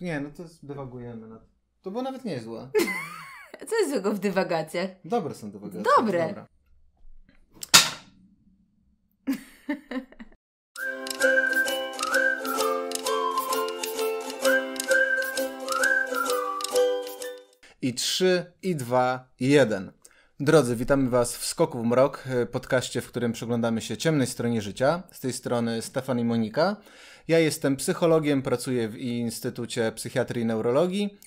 Nie, no to dywagujemy. To było nawet niezłe. Co jest złego w dywagacjach? Dobre są dywagacje. Dobre. I trzy, i dwa, i jeden. Drodzy, witamy Was w Skoku w Mrok, y, podcaście, w którym przyglądamy się ciemnej stronie życia. Z tej strony Stefan i Monika. Ja jestem psychologiem, pracuję w Instytucie Psychiatrii i Neurologii.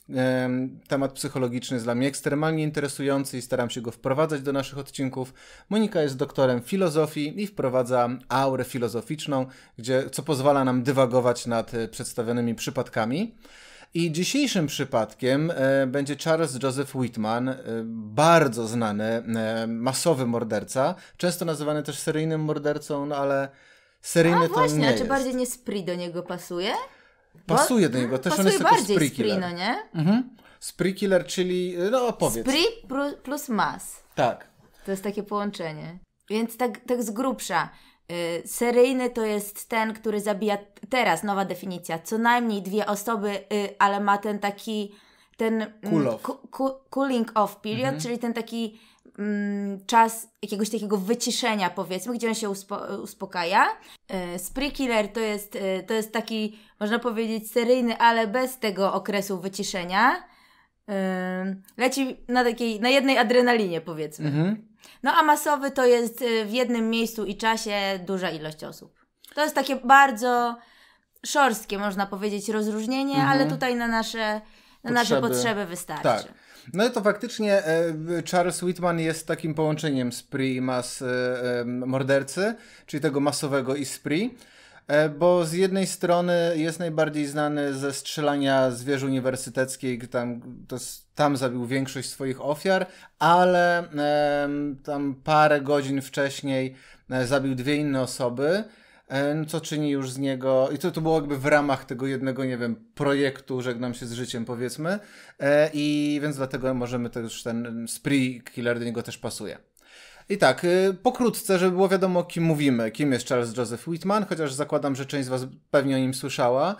Temat psychologiczny jest dla mnie ekstremalnie interesujący i staram się go wprowadzać do naszych odcinków. Monika jest doktorem filozofii i wprowadza aurę filozoficzną, gdzie, co pozwala nam dywagować nad e, przedstawionymi przypadkami. I dzisiejszym przypadkiem e, będzie Charles Joseph Whitman, e, bardzo znany, masowy morderca, często nazywany też seryjnym mordercą, no ale Seryjny A, to właśnie, nie a czy jest. bardziej nie spry do niego pasuje? Pasuje Bo, do niego, też pasuje on jest bardziej jako Spree Killer. Spree, no nie? Mhm. Spree Killer, czyli, no opowiedz. Spree plus mas. Tak. To jest takie połączenie. Więc tak, tak z grubsza. Y, seryjny to jest ten, który zabija, teraz nowa definicja, co najmniej dwie osoby, y, ale ma ten taki, ten mm, cool off. cu- cooling off period, mhm. czyli ten taki Mm, czas jakiegoś takiego wyciszenia, powiedzmy, gdzie on się uspo- uspokaja. E, spree Killer to jest, e, to jest taki, można powiedzieć, seryjny, ale bez tego okresu wyciszenia. E, leci na takiej, na jednej adrenalinie, powiedzmy. Mhm. No a masowy to jest w jednym miejscu i czasie duża ilość osób. To jest takie bardzo szorstkie, można powiedzieć, rozróżnienie, mhm. ale tutaj na nasze, na potrzeby. nasze potrzeby wystarczy. Tak. No to faktycznie e, Charles Whitman jest takim połączeniem spree i mas e, mordercy, czyli tego masowego i spree. E, bo z jednej strony jest najbardziej znany ze strzelania z wieży uniwersyteckiej, tam, to, tam zabił większość swoich ofiar, ale tam parę godzin wcześniej zabił dwie inne osoby. E, no co czyni już z niego, i to, to było jakby w ramach tego jednego, nie wiem, projektu Żegnam się z życiem, powiedzmy, e, i więc dlatego możemy też ten spree killer do niego też pasuje. I tak, y, pokrótce, żeby było wiadomo, kim mówimy, kim jest Charles Joseph Whitman, chociaż zakładam, że część z Was pewnie o nim słyszała.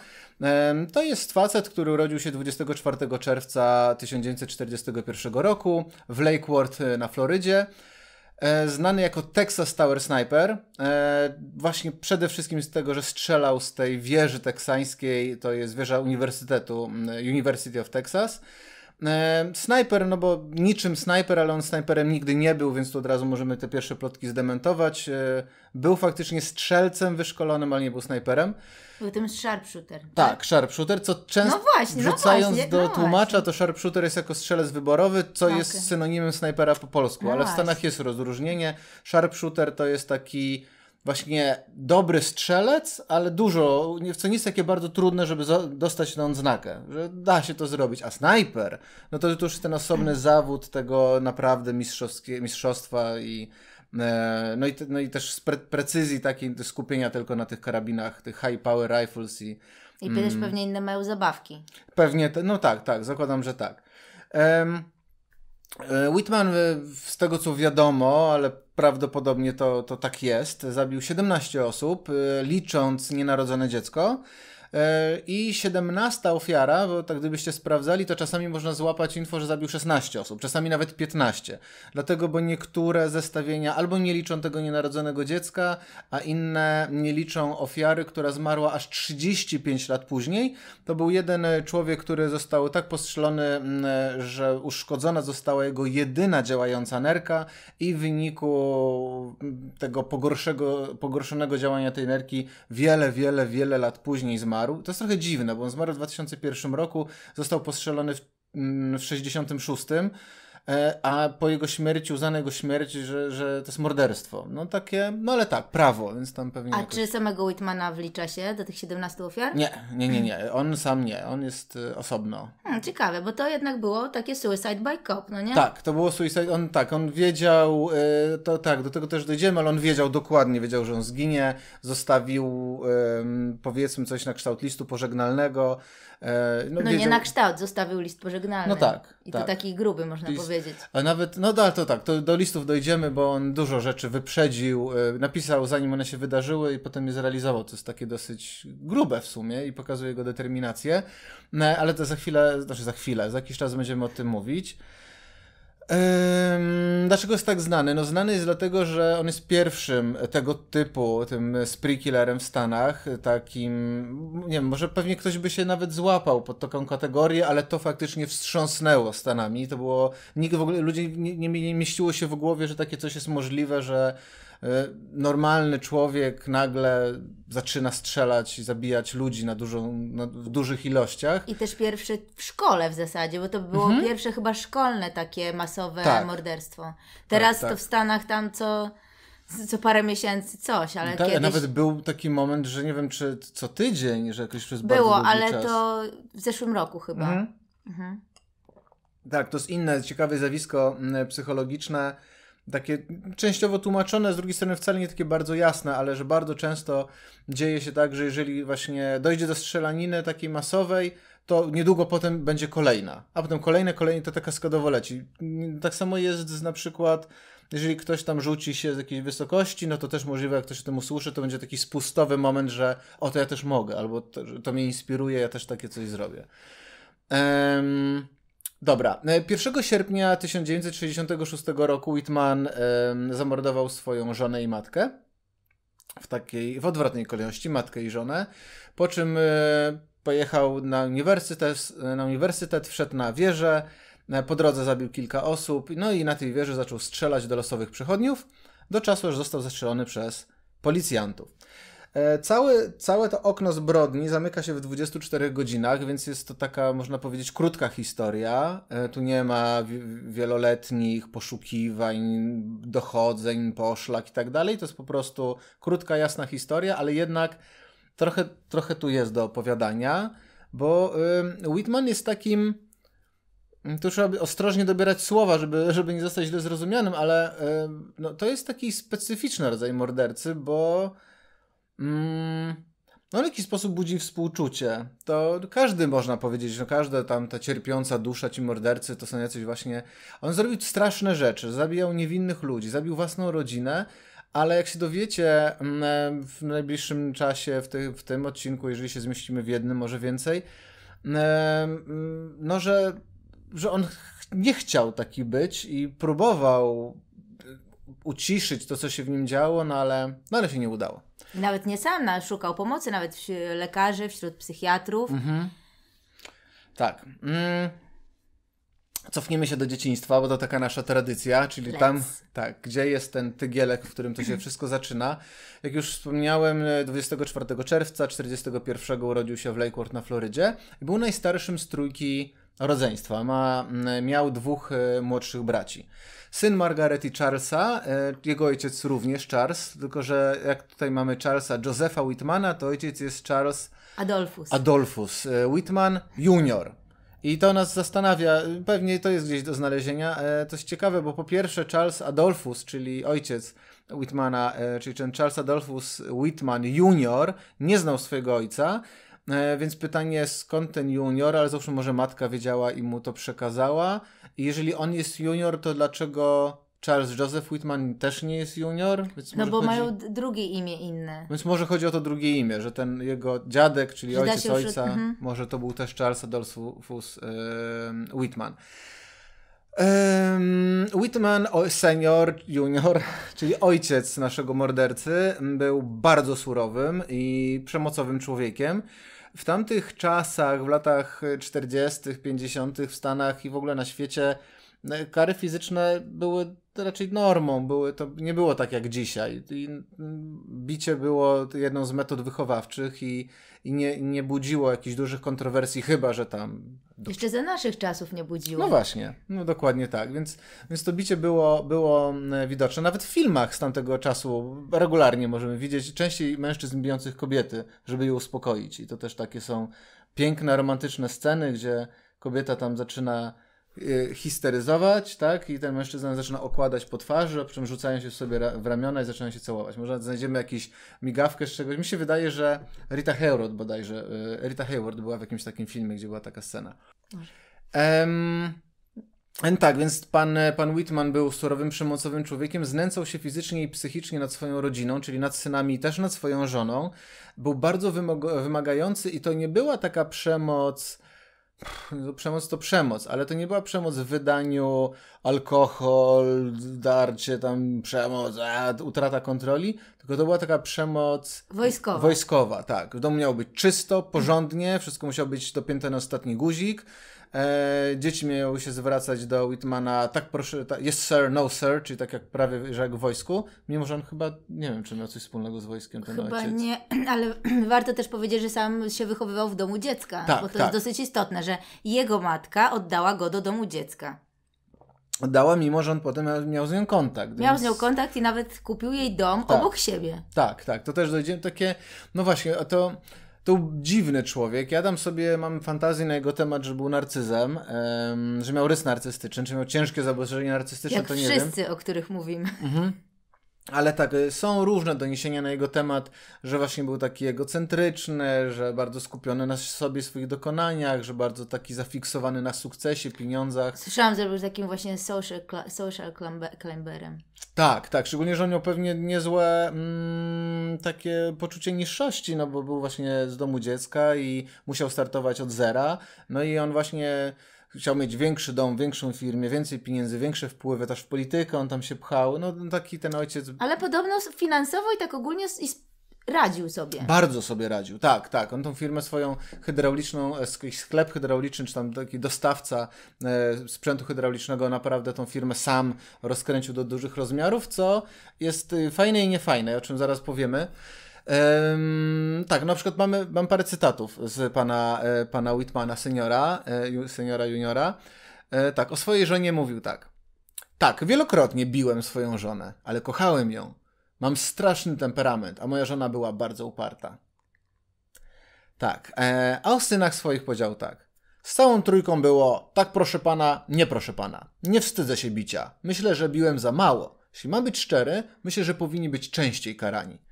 To jest facet, który urodził się 24 czerwca 1941 roku w Lakewood y, na Florydzie. E, znany jako Texas Tower Sniper. E, właśnie przede wszystkim z tego, że strzelał z tej wieży teksańskiej, to jest wieża Uniwersytetu, mm, University of Texas. E, snajper, no bo niczym snajper, ale on snajperem nigdy nie był, więc tu od razu możemy te pierwsze plotki zdementować. E, był faktycznie strzelcem wyszkolonym, ale nie był snajperem. Był tym sharpshooter. Tak, tak sharpshooter, co często no właśnie, no wrzucając no właśnie, do no tłumacza, właśnie. to sharpshooter jest jako strzelec wyborowy, co okay. No jest synonimem snajpera po polsku, no ale w Stanach jest rozróżnienie. Sharpshooter to jest taki właśnie dobry strzelec, ale dużo, co nie jest takie bardzo trudne, żeby dostać na znakę, że da się to zrobić. A snajper, no to, to już jest ten osobny zawód tego naprawdę mistrzostwa i e, no i, no i też z pre precyzji takiej skupienia tylko na tych karabinach, tych high power rifles i... I też mm, pewnie inne mają zabawki. Pewnie, te, no tak, tak, zakładam, że tak. Um, E, Whitman, e, z tego co wiadomo, ale prawdopodobnie to, to tak jest, zabił 17 osób, e, licząc nienarodzone dziecko. E, I 17 ofiara, bo tak gdybyście sprawdzali, to czasami można złapać info, że zabił 16 osób, czasami nawet 15. Dlatego, bo niektóre zestawienia albo nie liczą tego nienarodzonego dziecka, a inne nie liczą ofiary, która zmarła aż 35 lat później. To był jeden człowiek, który został tak postrzelony, że uszkodzona została jego jedyna działająca nerka i w wyniku tego pogorszego, pogorszonego działania tej nerki wiele, wiele, wiele lat później zmarł zmarł. To jest trochę dziwne, bo on zmarł w 2001 roku, został postrzelony w, mm, w 66 E, a po jego śmierci uznano jego śmierć, że, że to jest morderstwo. No takie, no ale tak, prawo, więc tam pewnie... A jakoś... czy samego Whitmana wlicza się do tych 17 ofiar? Nie, nie, nie, nie. On sam nie. On jest y, osobno. Hmm, ciekawe, bo to jednak było takie suicide by cop, no nie? Tak, to było suicide, on tak, on wiedział, y, to tak, do tego też dojdziemy, ale on wiedział dokładnie, wiedział, że on zginie, zostawił powiedzmy coś na kształt listu pożegnalnego, E, no, no nie na kształt, zostawił list pożegnalny. No tak. I tak. to taki gruby, można list... powiedzieć. A nawet, no da, to tak, to do listów dojdziemy, bo on dużo rzeczy wyprzedził, e, napisał zanim one się wydarzyły i potem je zrealizował, co jest takie dosyć grube w sumie i pokazuje jego determinację. E, ale to za chwilę, znaczy za chwilę, za jakiś czas będziemy o tym mówić. Ym, dlaczego jest tak znany? No znany jest dlatego, że on jest pierwszym tego typu, tym spree killerem w Stanach, takim, nie wiem, może pewnie ktoś by się nawet złapał pod taką kategorię, ale to faktycznie wstrząsnęło Stanami. To było, nikt w ogóle, ludzie nie, nie, nie mieściło się w głowie, że takie coś jest możliwe, że E, normalny człowiek nagle zaczyna strzelać i zabijać ludzi na, dużą, na w dużych ilościach. I też pierwszy w szkole w zasadzie, bo to było mhm. pierwsze chyba szkolne takie masowe tak. morderstwo. Teraz tak, tak. to w Stanach tam co co parę miesięcy coś, ale tak, kiedyś... Nawet był taki moment, że nie wiem, czy co tydzień, że jakoś przez Było, bardzo ale czas. to w zeszłym roku chyba. Mhm. Mhm. Tak, to jest inne ciekawe zjawisko mm, psychologiczne, takie częściowo tłumaczone, z drugiej strony wcale nie takie bardzo jasne, ale że bardzo często dzieje się tak, że jeżeli właśnie dojdzie do strzelaniny takiej masowej, to niedługo potem będzie kolejna, a potem kolejne, kolejne to taka kaskadowo leci. Tak samo jest z na przykład, jeżeli ktoś tam rzuci się z jakiejś wysokości, no to też możliwe, jak ktoś o tym usłyszy, to będzie taki spustowy moment, że o, to ja też mogę, albo to, to mnie inspiruje, ja też takie coś zrobię. Um, Dobra, 1 e, sierpnia 1966 roku Whitman ym, zamordował swoją żonę i matkę w takiej, w odwrotnej kolejności, matkę i żonę, po czym y, pojechał na uniwersytet, na uniwersytet, wszedł na wieżę, e, po drodze zabił kilka osób, no i na tej wieży zaczął strzelać do losowych przechodniów, do czasu aż został zastrzelony przez policjantów. E, całe, całe to okno zbrodni zamyka się w 24 godzinach, więc jest to taka, można powiedzieć, krótka historia. E, tu nie ma wieloletnich poszukiwań, dochodzeń, poszlak i tak dalej. To jest po prostu krótka, jasna historia, ale jednak trochę, trochę tu jest do opowiadania, bo Whitman jest takim tu trzeba ostrożnie dobierać słowa, żeby, żeby nie zostać źle zrozumianym, ale no, to jest taki specyficzny rodzaj mordercy, bo Mm, no, w jakiś sposób budzi współczucie. To każdy można powiedzieć, no każda tam ta cierpiąca dusza, ci mordercy to są jacyś właśnie. On zrobił straszne rzeczy, zabijał niewinnych ludzi, zabił własną rodzinę, ale jak się dowiecie mm, w najbliższym czasie, w, ty, w tym odcinku, jeżeli się zmieścimy w jednym, może więcej, no że, że on nie chciał taki być i próbował e, uciszyć to, co się w nim działo, no ale, no ale się nie udało. Nawet nie sam no, szukał pomocy, nawet wśród lekarzy, wśród psychiatrów. Mhm. Tak. Mm. Cofnijmy się do dzieciństwa, bo to taka nasza tradycja, czyli Let's. tam, tak, gdzie jest ten tygielek, w którym to się wszystko zaczyna. Jak już wspomniałem, 24 e, czerwca 41 urodził się w Lakeport na Florydzie i był najstarszym z trójki rodzeństwa. Ma, miał dwóch e, młodszych braci. Syn Margaret i Charlesa, e, jego ojciec również Charles, tylko że jak tutaj mamy Charlesa Josepha Whitmana, to ojciec jest Charles Adolfus. Adolfus e, Whitman Junior. I to nas zastanawia, pewnie to jest gdzieś do znalezienia. E, to jest ciekawe, bo po pierwsze Charles Adolfus, czyli ojciec Whitmana, czyli ten Charles Adolfus Whitman Junior, nie znał swojego ojca. Więc pytanie, skąd ten junior, ale zawsze może matka wiedziała i mu to przekazała. I jeżeli on jest junior, to dlaczego Charles Joseph Whitman też nie jest junior? Więc no bo chodzi... mają drugie imię inne. Więc może chodzi o to drugie imię, że ten jego dziadek, czyli że ojciec ojca, mhm. może to był też Charles Adolphus yy, Whitman. Um, Whitman, o, senior, junior, czyli ojciec naszego mordercy, był bardzo surowym i przemocowym człowiekiem w tamtych czasach, w latach 40., 50. w Stanach i w ogóle na świecie, e, kary fizyczne były raczej normą, były to, nie było tak jak dzisiaj. I mm, bicie było jedną z metod wychowawczych i, i nie, nie budziło jakichś dużych kontrowersji, chyba że tam. Jeszcze za naszych czasów nie budziło. No właśnie, no dokładnie tak. Więc, więc to bicie było, było mm, widoczne. Nawet w filmach z tamtego czasu regularnie możemy widzieć częściej mężczyzn bijących kobiety, żeby je uspokoić. I to też takie są piękne, romantyczne sceny, gdzie kobieta tam zaczyna Y, histeryzować, tak? I ten mężczyzna zaczyna okładać po twarzy, a potem rzucają się sobie w ramiona i zaczynają się całować. Może znajdziemy jakąś migawkę z czegoś. Mi się wydaje, że Rita Hayward bodajże, y, Rita Hayward była w jakimś takim filmie, gdzie była taka scena. Um, tak, więc pan, pan Whitman był surowym, przemocowym człowiekiem, znęcał się fizycznie i psychicznie nad swoją rodziną, czyli nad synami i też nad swoją żoną. Był bardzo wymagający i to nie była taka przemoc no przemoc to przemoc, ale to nie była przemoc w wydaniu alkohol, darcie, tam przemoc, a, utrata kontroli, tylko to była taka przemoc wojskowa. Wojskowa, tak. W domu miało być czysto, porządnie, wszystko musiało być dopięte na ostatni guzik E, dzieci miały się zwracać do Whitmana, tak proszę, ta, yes sir, no sir, czyli tak jak prawie, że jak w wojsku, mimo że on chyba, nie wiem, czy miał coś wspólnego z wojskiem ten chyba ojciec. nie, ale warto też powiedzieć, że sam się wychowywał w domu dziecka, tak, bo to tak. jest dosyć istotne, że jego matka oddała go do domu dziecka dała, mimo że on potem miał z nią kontakt. Więc... Miał z nią kontakt i nawet kupił jej dom tak, obok siebie. Tak, tak. To też dojdziemy takie, no właśnie, to to był dziwny człowiek. Ja dam sobie, mam fantazję na jego temat, że był narcyzem, że miał rys narcystyczny, czy miał ciężkie zaburzenie narcystyczne, Jak to nie wszyscy, wiem. wszyscy, o których mówimy. Mhm. Ale tak, y, są różne doniesienia na jego temat, że właśnie był taki egocentryczny, że bardzo skupiony na sobie swoich dokonaniach, że bardzo taki zafiksowany na sukcesie, pieniądzach. Słyszałam, że był takim właśnie social, social climberem. Tak, tak, szczególnie, że on miał pewnie niezłe mm, takie poczucie niższości, no bo był właśnie z domu dziecka i musiał startować od zera, no i on właśnie chciał mieć większy dom, większą firmę, więcej pieniędzy, większe wpływy, też w politykę on tam się pchał, no taki ten ojciec... Ale podobno finansowo i tak ogólnie radził sobie. Bardzo sobie radził, tak, tak. On tą firmę swoją hydrauliczną, e, sklep hydrauliczny, czy tam taki dostawca e, sprzętu hydraulicznego, naprawdę tą firmę sam rozkręcił do dużych rozmiarów, co jest y, fajne i niefajne, o czym zaraz powiemy. Um, tak, na przykład mamy, mam parę cytatów z pana, e, pana Whitmana, seniora, e, seniora juniora. E, tak, o swojej żonie mówił tak. Tak, wielokrotnie biłem swoją żonę, ale kochałem ją. Mam straszny temperament, a moja żona była bardzo uparta. Tak, a o synach swoich powiedział tak. Z całą trójką było tak proszę pana, nie proszę pana. Nie wstydzę się bicia. Myślę, że biłem za mało. Jeśli mam być szczery, myślę, że powinni być częściej karani.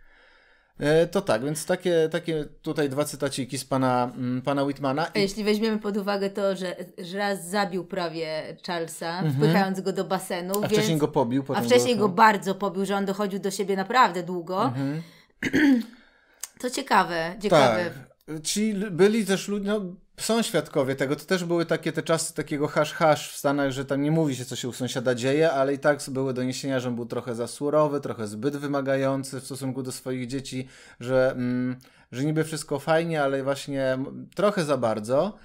E, to tak, więc takie, takie tutaj dwa cytaciki z pana, mm, pana Whitmana. I... Jeśli weźmiemy pod uwagę to, że, że raz zabił prawie Charlesa, mm -hmm. wpychając go do basenu. A więc... wcześniej go pobił. A wcześniej go, go bardzo pobił, że on dochodził do siebie naprawdę długo. Mm -hmm. to ciekawe, ciekawe. Tak. Ci byli też ludzie, no są świadkowie tego. To też były takie te czasy takiego hasz-hasz w Stanach, że tam nie mówi się, co się u sąsiada dzieje, ale i tak były doniesienia, że on był trochę za surowy, trochę zbyt wymagający w stosunku do swoich dzieci, że, mm, że niby wszystko fajnie, ale właśnie trochę za bardzo.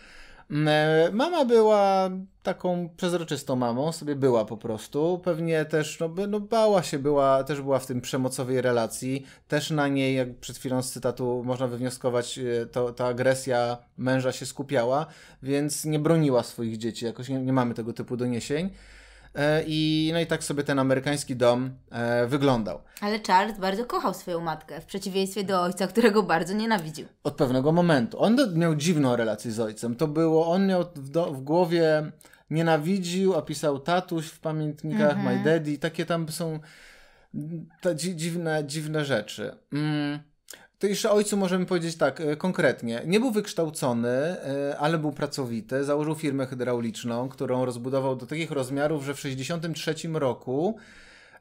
Mm, e, mama była taką przezroczystą mamą, sobie była po prostu. Pewnie też, no, no bała się, była, też była w tym przemocowej relacji. Też na niej, jak przed chwilą z cytatu można wywnioskować, e, to, ta agresja męża się skupiała, więc nie broniła swoich dzieci. Jakoś nie, nie mamy tego typu doniesień. E, I, no i tak sobie ten amerykański dom e, wyglądał. Ale Charles bardzo kochał swoją matkę, w przeciwieństwie do ojca, którego bardzo nienawidził. Od pewnego momentu. On miał dziwną relację z ojcem. To było, on miał w, do, w głowie nienawidził, a pisał tatuś w pamiętnikach, mhm. my daddy, takie tam są ta, dziwne, dziwne rzeczy. Mm. To jeszcze ojcu możemy powiedzieć tak e, konkretnie. Nie był wykształcony, e, ale był pracowity. Założył firmę hydrauliczną, którą rozbudował do takich rozmiarów, że w 1963 roku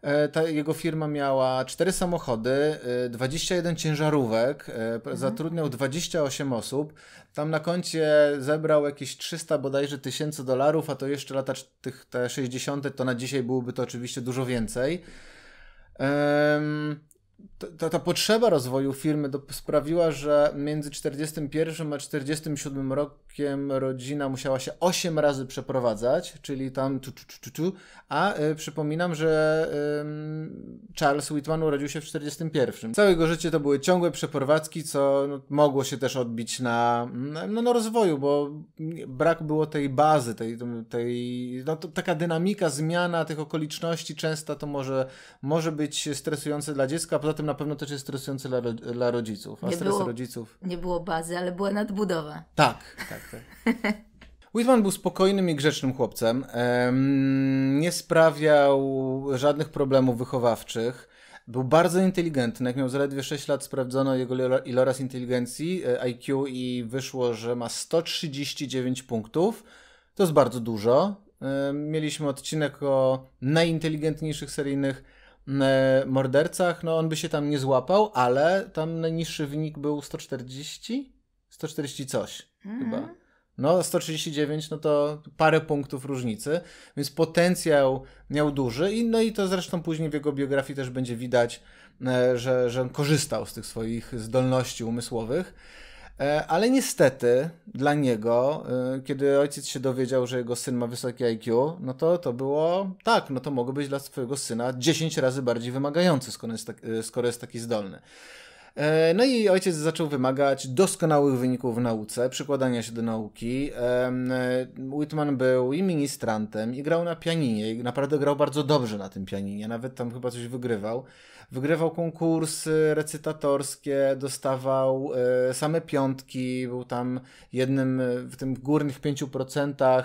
e, ta jego firma miała 4 samochody, 21 ciężarówek, mhm. zatrudniał 28 osób. Tam na koncie zebrał jakieś 300 bodajże tysięcy dolarów, a to jeszcze lata tych, te 60. to na dzisiaj byłoby to oczywiście dużo więcej. Um, ta, ta potrzeba rozwoju firmy do, sprawiła, że między 41 a 47 rokiem rodzina musiała się 8 razy przeprowadzać, czyli tam tu, tu, tu, tu, tu. a y, przypominam, że y, Charles Whitman urodził się w 41. Całe jego życie to były ciągłe przeprowadzki, co no, mogło się też odbić na, no, na rozwoju, bo brak było tej bazy, tej, tej no, to, taka dynamika, zmiana tych okoliczności często to może, może być stresujące dla dziecka, poza tym na pewno też jest stresujące dla, dla rodziców, a nie stres było, rodziców... Nie było bazy, ale była nadbudowa. Tak, tak, tak. Whitman był spokojnym i grzecznym chłopcem. Nie sprawiał żadnych problemów wychowawczych. Był bardzo inteligentny. Jak miał zaledwie 6 lat, sprawdzono jego iloraz inteligencji e, IQ i wyszło, że ma 139 punktów. To jest bardzo dużo. Mieliśmy odcinek o najinteligentniejszych seryjnych E, mordercach, no on by się tam nie złapał, ale tam najniższy wynik był 140? 140 coś mhm. chyba. No 139, no to parę punktów różnicy, więc potencjał miał duży i no i to zresztą później w jego biografii też będzie widać, e, że, że on korzystał z tych swoich zdolności umysłowych. E, ale niestety dla niego, e, kiedy ojciec się dowiedział, że jego syn ma wysokie IQ, no to to było tak, no to mogło być dla swojego syna 10 razy bardziej wymagający, skoro jest, tak, e, skoro jest taki zdolny. No i ojciec zaczął wymagać doskonałych wyników w nauce, przykładania się do nauki. Whitman był i ministrantem, i grał na pianinie, i naprawdę grał bardzo dobrze na tym pianinie, nawet tam chyba coś wygrywał wygrywał konkursy recytatorskie, dostawał e, same piątki, był tam jednym e, w tym górnych 5%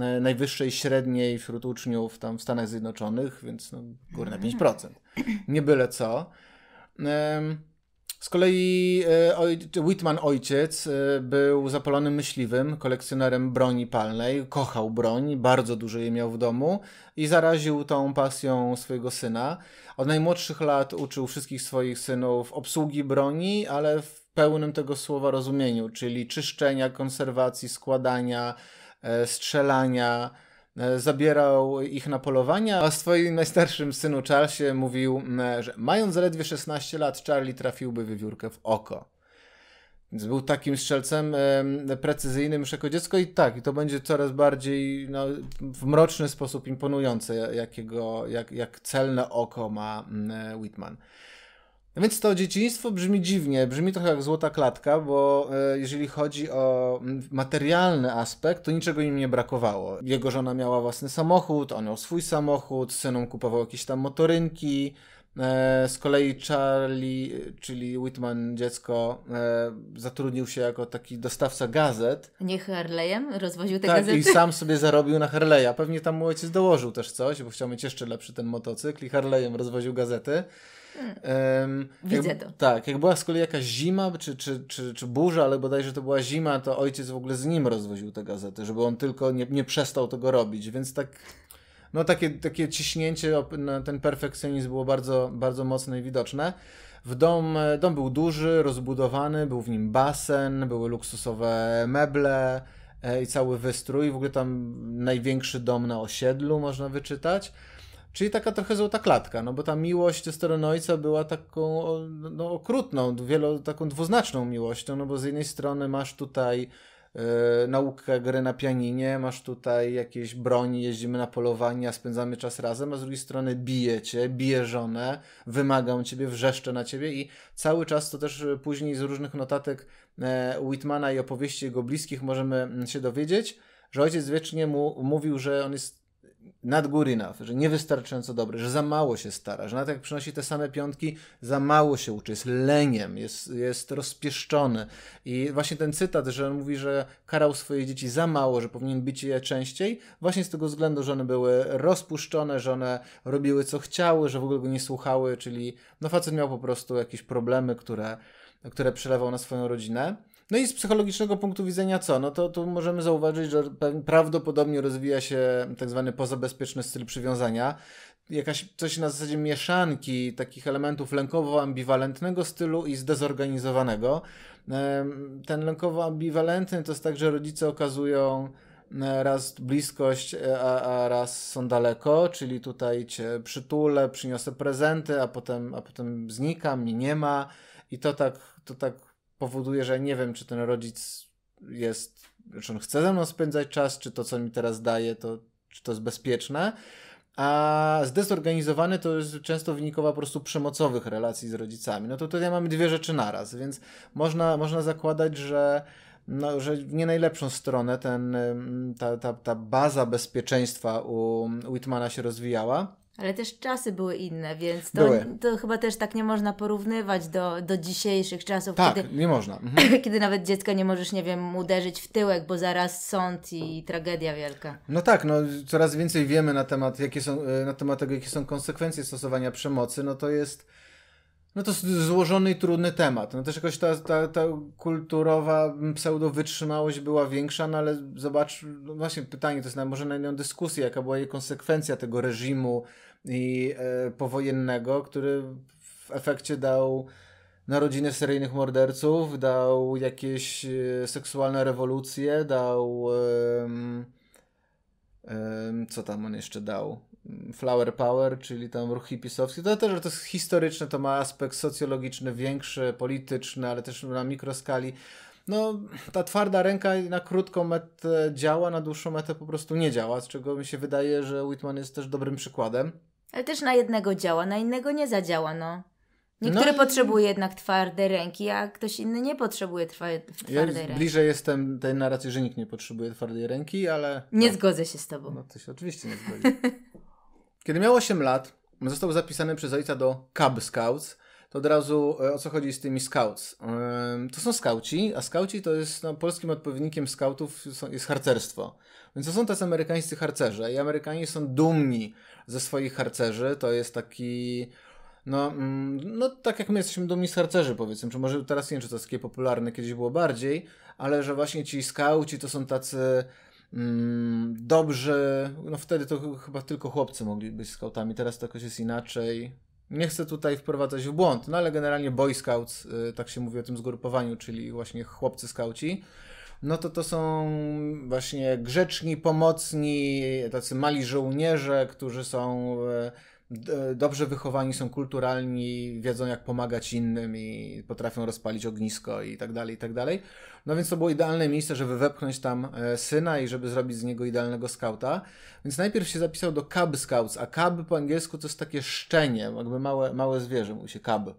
e, najwyższej średniej wśród uczniów tam w Stanach Zjednoczonych, więc no, górne 5%. Nie byle co. Um, z kolei e, oj, Whitman ojciec e, był zapalonym myśliwym, kolekcjonerem broni palnej, kochał broń, bardzo dużo jej miał w domu i zaraził tą pasją swojego syna. Od najmłodszych lat uczył wszystkich swoich synów obsługi broni, ale w pełnym tego słowa rozumieniu, czyli czyszczenia, konserwacji, składania, e, strzelania, E, zabierał ich na polowania, a swoim najstarszym synu Charlesie mówił, mm, że mając zaledwie 16 lat, Charlie trafiłby wywiórkę w oko. Więc był takim strzelcem precyzyjnym już jako dziecko i tak, i to będzie coraz bardziej no, w mroczny sposób imponujące, jakiego, jak, jak celne oko ma mm, Whitman. Więc to dzieciństwo brzmi dziwnie, brzmi trochę jak złota klatka, bo e, jeżeli chodzi o materialny aspekt, to niczego im nie brakowało. Jego żona miała własny samochód, on miał swój samochód, synom kupował jakieś tam motorynki, e, z kolei Charlie, czyli Whitman, dziecko, e, zatrudnił się jako taki dostawca gazet. Nie Harleyem? Rozwoził te tak, gazety? Tak, i sam sobie zarobił na Harleya. Pewnie tam mu ojciec dołożył też coś, bo chciał mieć jeszcze lepszy ten motocykl i Harleyem rozwoził gazety. Um, Widzę jak, to. Tak, jak była z kolei jakaś zima, czy, czy, czy, czy burza, ale bodajże to była zima, to ojciec w ogóle z nim rozwoził te gazety, żeby on tylko nie, nie przestał tego robić, więc tak no takie, takie ciśnięcie na ten perfekcjonizm było bardzo, bardzo mocne i widoczne. W dom, dom był duży, rozbudowany, był w nim basen, były luksusowe meble e, i cały wystrój. W ogóle tam największy dom na osiedlu można wyczytać. Czyli taka trochę złota klatka, no bo ta miłość ojca była taką no, okrutną, wielo, taką dwuznaczną miłością, no bo z jednej strony masz tutaj e, naukę gry na pianinie, masz tutaj jakieś broni, jeździmy na polowania, spędzamy czas razem, a z drugiej strony bije cię, bije żonę, wymagam ciebie, wrzeszczę na ciebie i cały czas to też później z różnych notatek e, Whitmana i opowieści jego bliskich możemy mm, się dowiedzieć, że ojciec wiecznie mu mówił, że on jest not good enough, że niewystarczająco dobry, że za mało się stara, że nawet jak przynosi te same piątki, za mało się uczy, jest leniem, jest, jest rozpieszczony. I właśnie ten cytat, że mówi, że karał swoje dzieci za mało, że powinien bić je częściej, właśnie z tego względu, że one były rozpuszczone, że one robiły co chciały, że w ogóle go nie słuchały, czyli no facet miał po prostu jakieś problemy, które, które przelewał na swoją rodzinę. No i z psychologicznego punktu widzenia co? No to tu możemy zauważyć, że prawdopodobnie rozwija się tak zwany pozabezpieczny styl przywiązania. Jakaś coś na zasadzie mieszanki takich elementów lękowo-ambiwalentnego stylu i zdezorganizowanego. Ten lękowo-ambiwalentny to jest tak, że rodzice okazują e, raz bliskość, e, a, a raz są daleko, czyli tutaj cię przytulę, przyniosę prezenty, a potem, a potem znikam i nie ma. I to tak, to tak powoduje, że nie wiem, czy ten rodzic jest, czy on chce ze mną spędzać czas, czy to, co mi teraz daje, to, czy to jest bezpieczne. A zdezorganizowany to jest często wynikowa po prostu przemocowych relacji z rodzicami. No to tutaj mamy dwie rzeczy naraz, więc można, można zakładać, że, no, że nie najlepszą stronę ten, ta, ta, ta baza bezpieczeństwa u Whitmana się rozwijała. Ale też czasy były inne, więc to, to, chyba też tak nie można porównywać do, do dzisiejszych czasów. Tak, kiedy, nie można. Mhm. Kiedy nawet dziecka nie możesz, nie wiem, uderzyć w tyłek, bo zaraz sąd i tragedia wielka. No tak, no coraz więcej wiemy na temat, jakie są, e, na temat tego, jakie są konsekwencje stosowania przemocy. No to jest, no to złożony i trudny temat. No też jakoś ta, ta, ta kulturowa pseudowytrzymałość była większa, no ale zobacz, no właśnie pytanie, to jest na, może na nią dyskusja, jaka była jej konsekwencja tego reżimu i e, powojennego, który w efekcie dał narodziny seryjnych morderców, dał jakieś e, seksualne rewolucje, dał. co tam on jeszcze dał? Flower Power, czyli tam ruch hipisowski. To też, że to jest historyczne, to ma aspekt socjologiczny większy, polityczny, ale też na mikroskali. No, ta twarda ręka na krótką metę działa, na dłuższą metę po prostu nie działa, z czego mi się wydaje, że Whitman jest też dobrym przykładem. Ale też na jednego działa, na innego nie zadziała, no. Niektóre no i... potrzebuje jednak twardej ręki, a ktoś inny nie potrzebuje twardej ja ręki. Bliżej jestem tej narracji, że nikt nie potrzebuje twardej ręki, ale. Nie no, zgodzę się z tobą. No to się oczywiście nie zgodzi. Kiedy miał 8 lat, został zapisany przez ojca do Cub Scouts. To od razu e, o co chodzi z tymi scouts? To są skauci, a skauci to jest no, polskim odpowiednikiem skautów jest harcerstwo. Więc to są te amerykańscy harcerze i Amerykanie są dumni, ze swoich harcerzy, to jest taki... No, mm, no, tak jak my jesteśmy dumni z harcerzy, powiedzmy, czy może teraz nie wiem, czy to jest takie popularne, kiedyś było bardziej, ale że właśnie ci skauci to są tacy mm, dobrzy, no wtedy to chyba tylko chłopcy mogli być skautami, teraz to jakoś jest inaczej. Nie chcę tutaj wprowadzać w błąd, no ale generalnie boy scouts, y, tak się mówi o tym zgrupowaniu, czyli właśnie chłopcy skauci no to to są właśnie grzeczni, pomocni, tacy mali żołnierze, którzy są e, dobrze wychowani, są kulturalni, wiedzą jak pomagać innym i potrafią rozpalić ognisko i tak dalej, i tak dalej. No więc to było idealne miejsce, żeby wepchnąć tam e, syna i żeby zrobić z niego idealnego skauta. Więc najpierw się zapisał do Cub Scouts, a cub po angielsku to jest takie szczenie, jakby małe, małe zwierzę, mówi się cub.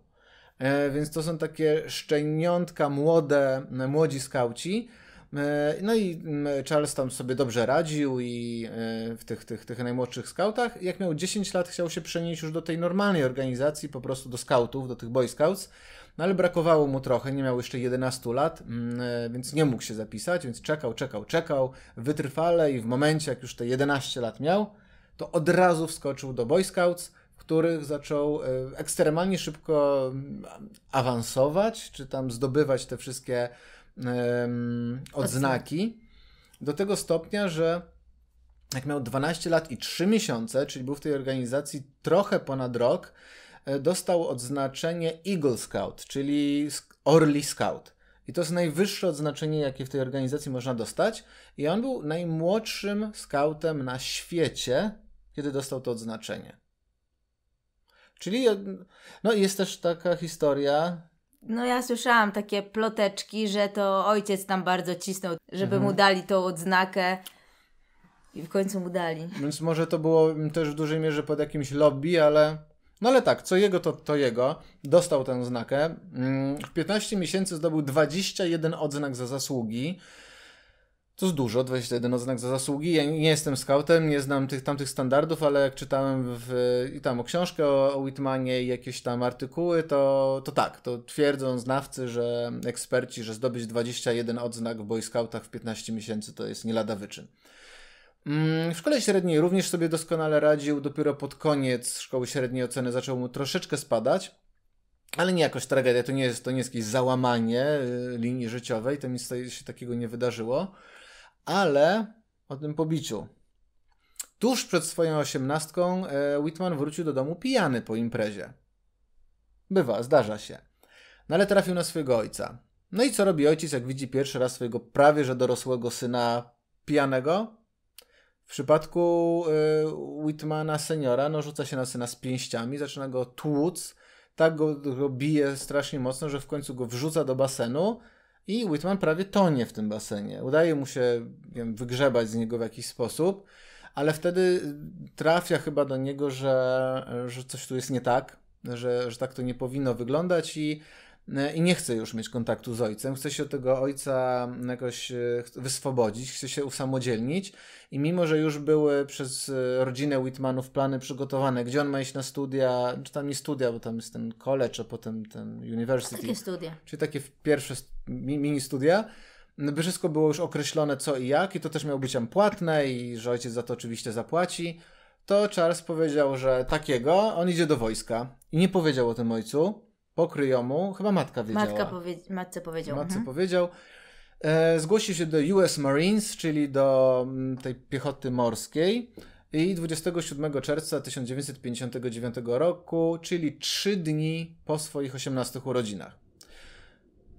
E, więc to są takie szczeniątka młode, młodzi skauci, E, no i mm, Charles tam sobie dobrze radził i e, w tych, tych, tych najmłodszych skautach. Jak miał 10 lat, chciał się przenieść już do tej normalnej organizacji, po prostu do skautów, do tych Boy Scouts. No ale brakowało mu trochę, nie miał jeszcze 11 lat, mm, e, więc nie mógł się zapisać, więc czekał, czekał, czekał wytrwale i w momencie, jak już te 11 lat miał, to od razu wskoczył do Boy Scouts, których zaczął ekstremalnie szybko mm, awansować, czy tam zdobywać te wszystkie odznaki do tego stopnia, że jak miał 12 lat i 3 miesiące, czyli był w tej organizacji trochę ponad rok, e, dostał odznaczenie Eagle Scout, czyli Orly Scout. I to jest najwyższe odznaczenie, jakie w tej organizacji można dostać. I on był najmłodszym skautem na świecie, kiedy dostał to odznaczenie. Czyli no, jest też taka historia, no ja słyszałam takie ploteczki, że to ojciec tam bardzo cisnął, żeby mhm. mu dali tą odznakę. I w końcu mu dali. Więc może to było też w dużej mierze pod jakimś lobby, ale. No ale tak, co jego, to, to jego. Dostał tę znakę. Mm, w 15 miesięcy zdobył 21 odznak za zasługi. To jest dużo, 21 odznak za zasługi. Ja nie jestem scoutem, nie znam tych tamtych standardów, ale jak czytałem w, i tam o książkę o, o Whitmanie i jakieś tam artykuły, to, to tak, to twierdzą znawcy, że eksperci, że zdobyć 21 odznak w Boy Scoutach w 15 miesięcy to jest nie lada wyczyn. Mm, w szkole średniej również sobie doskonale radził, dopiero pod koniec szkoły średniej oceny zaczął mu troszeczkę spadać, ale nie jakoś tragedia, to nie jest, to nie jest jakieś załamanie y, linii życiowej, to mi się takiego nie wydarzyło ale o tym pobiciu. Tuż przed swoją osiemnastką e, Whitman wrócił do domu pijany po imprezie. Bywa, zdarza się. No ale trafił na swojego ojca. No i co robi ojciec, jak widzi pierwszy raz swojego prawie że dorosłego syna pijanego? W przypadku y, Whitmana seniora no, rzuca się na syna z pięściami, zaczyna go tłuc, tak go, go bije strasznie mocno, że w końcu go wrzuca do basenu, i Whitman prawie tonie w tym basenie. Udaje mu się wiem, wygrzebać z niego w jakiś sposób, ale wtedy trafia chyba do niego, że, że coś tu jest nie tak, że, że tak to nie powinno wyglądać i E, i nie chce już mieć kontaktu z ojcem, chce się od tego ojca jakoś e, wyswobodzić, chce się usamodzielnić i mimo, że już były przez e, rodzinę Whitmanów plany przygotowane, gdzie on ma iść na studia, czy tam nie studia, bo tam jest ten college, a potem ten university. Takie studia. Czyli takie pierwsze mini studia, no, by wszystko było już określone co i jak i to też miało być tam płatne i że ojciec za to oczywiście zapłaci, to Charles powiedział, że takiego, on idzie do wojska i nie powiedział o tym ojcu, pokryjomu, chyba matka wiedziała. Matka powie matce powiedział. Matce mhm. powiedział. E, zgłosił się do US Marines, czyli do m, mm, tej piechoty morskiej. I 27 czerwca 1959 roku, czyli trzy dni po swoich 18 urodzinach.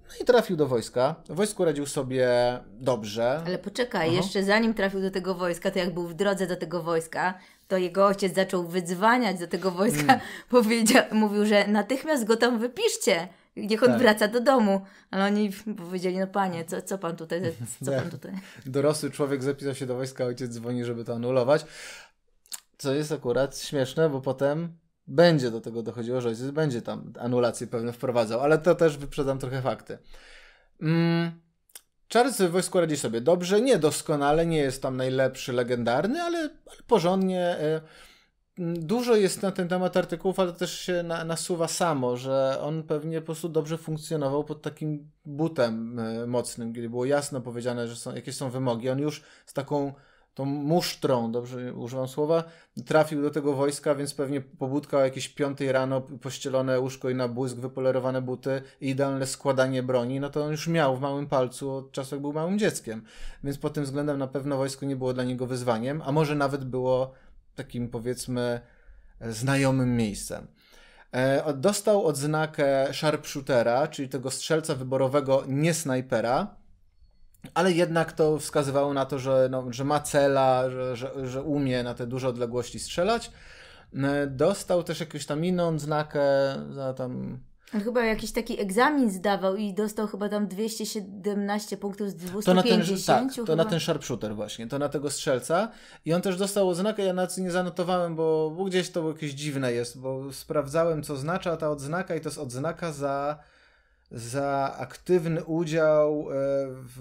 No i trafił do wojska. W wojsku radził sobie dobrze. Ale poczekaj, mhm. jeszcze zanim trafił do tego wojska, to jak był w drodze do tego wojska, to jego ojciec zaczął wydzwaniać do tego wojska, mm. powiedział, mówił, że natychmiast go tam wypiszcie. Niech on tak. wraca do domu. Ale oni powiedzieli, no panie, co, co pan tutaj, co pan tak. tutaj? Dorosły człowiek zapisał się do wojska, ojciec dzwoni, żeby to anulować. Co jest akurat śmieszne, bo potem będzie do tego dochodziło, że ojciec będzie tam anulację pewnie wprowadzał, ale to też wyprzedzam trochę fakty. Mm. Charles wojsku radzi sobie dobrze, nie doskonale, nie jest tam najlepszy, legendarny, ale, ale porządnie. E, dużo jest na ten temat artykułów, ale też się na, nasuwa samo, że on pewnie po prostu dobrze funkcjonował pod takim butem e, mocnym, kiedy było jasno powiedziane, że są, jakie są wymogi. On już z taką tą musztrą, dobrze używam słowa, trafił do tego wojska, więc pewnie pobudka o jakieś piątej rano, pościelone łóżko i na błysk, wypolerowane buty i idealne składanie broni, no to on już miał w małym palcu od czasu jak był małym dzieckiem. Więc pod tym względem na pewno wojsko nie było dla niego wyzwaniem, a może nawet było takim powiedzmy znajomym miejscem. E, dostał odznakę sharpshootera, czyli tego strzelca wyborowego, nie snajpera, ale jednak to wskazywało na to, że, no, że ma cela, że, że, że umie na te duże odległości strzelać. E, dostał też jakąś tam inną znakę za tam on chyba jakiś taki egzamin zdawał i dostał chyba tam 217 punktów z 250. To na ten, tak, to na ten sharpshooter właśnie, to na tego strzelca. I on też dostał oznakę, ja nawet nie zanotowałem, bo, bo gdzieś to jakieś dziwne jest, bo sprawdzałem co oznacza ta odznaka i to jest odznaka za za aktywny udział e, w,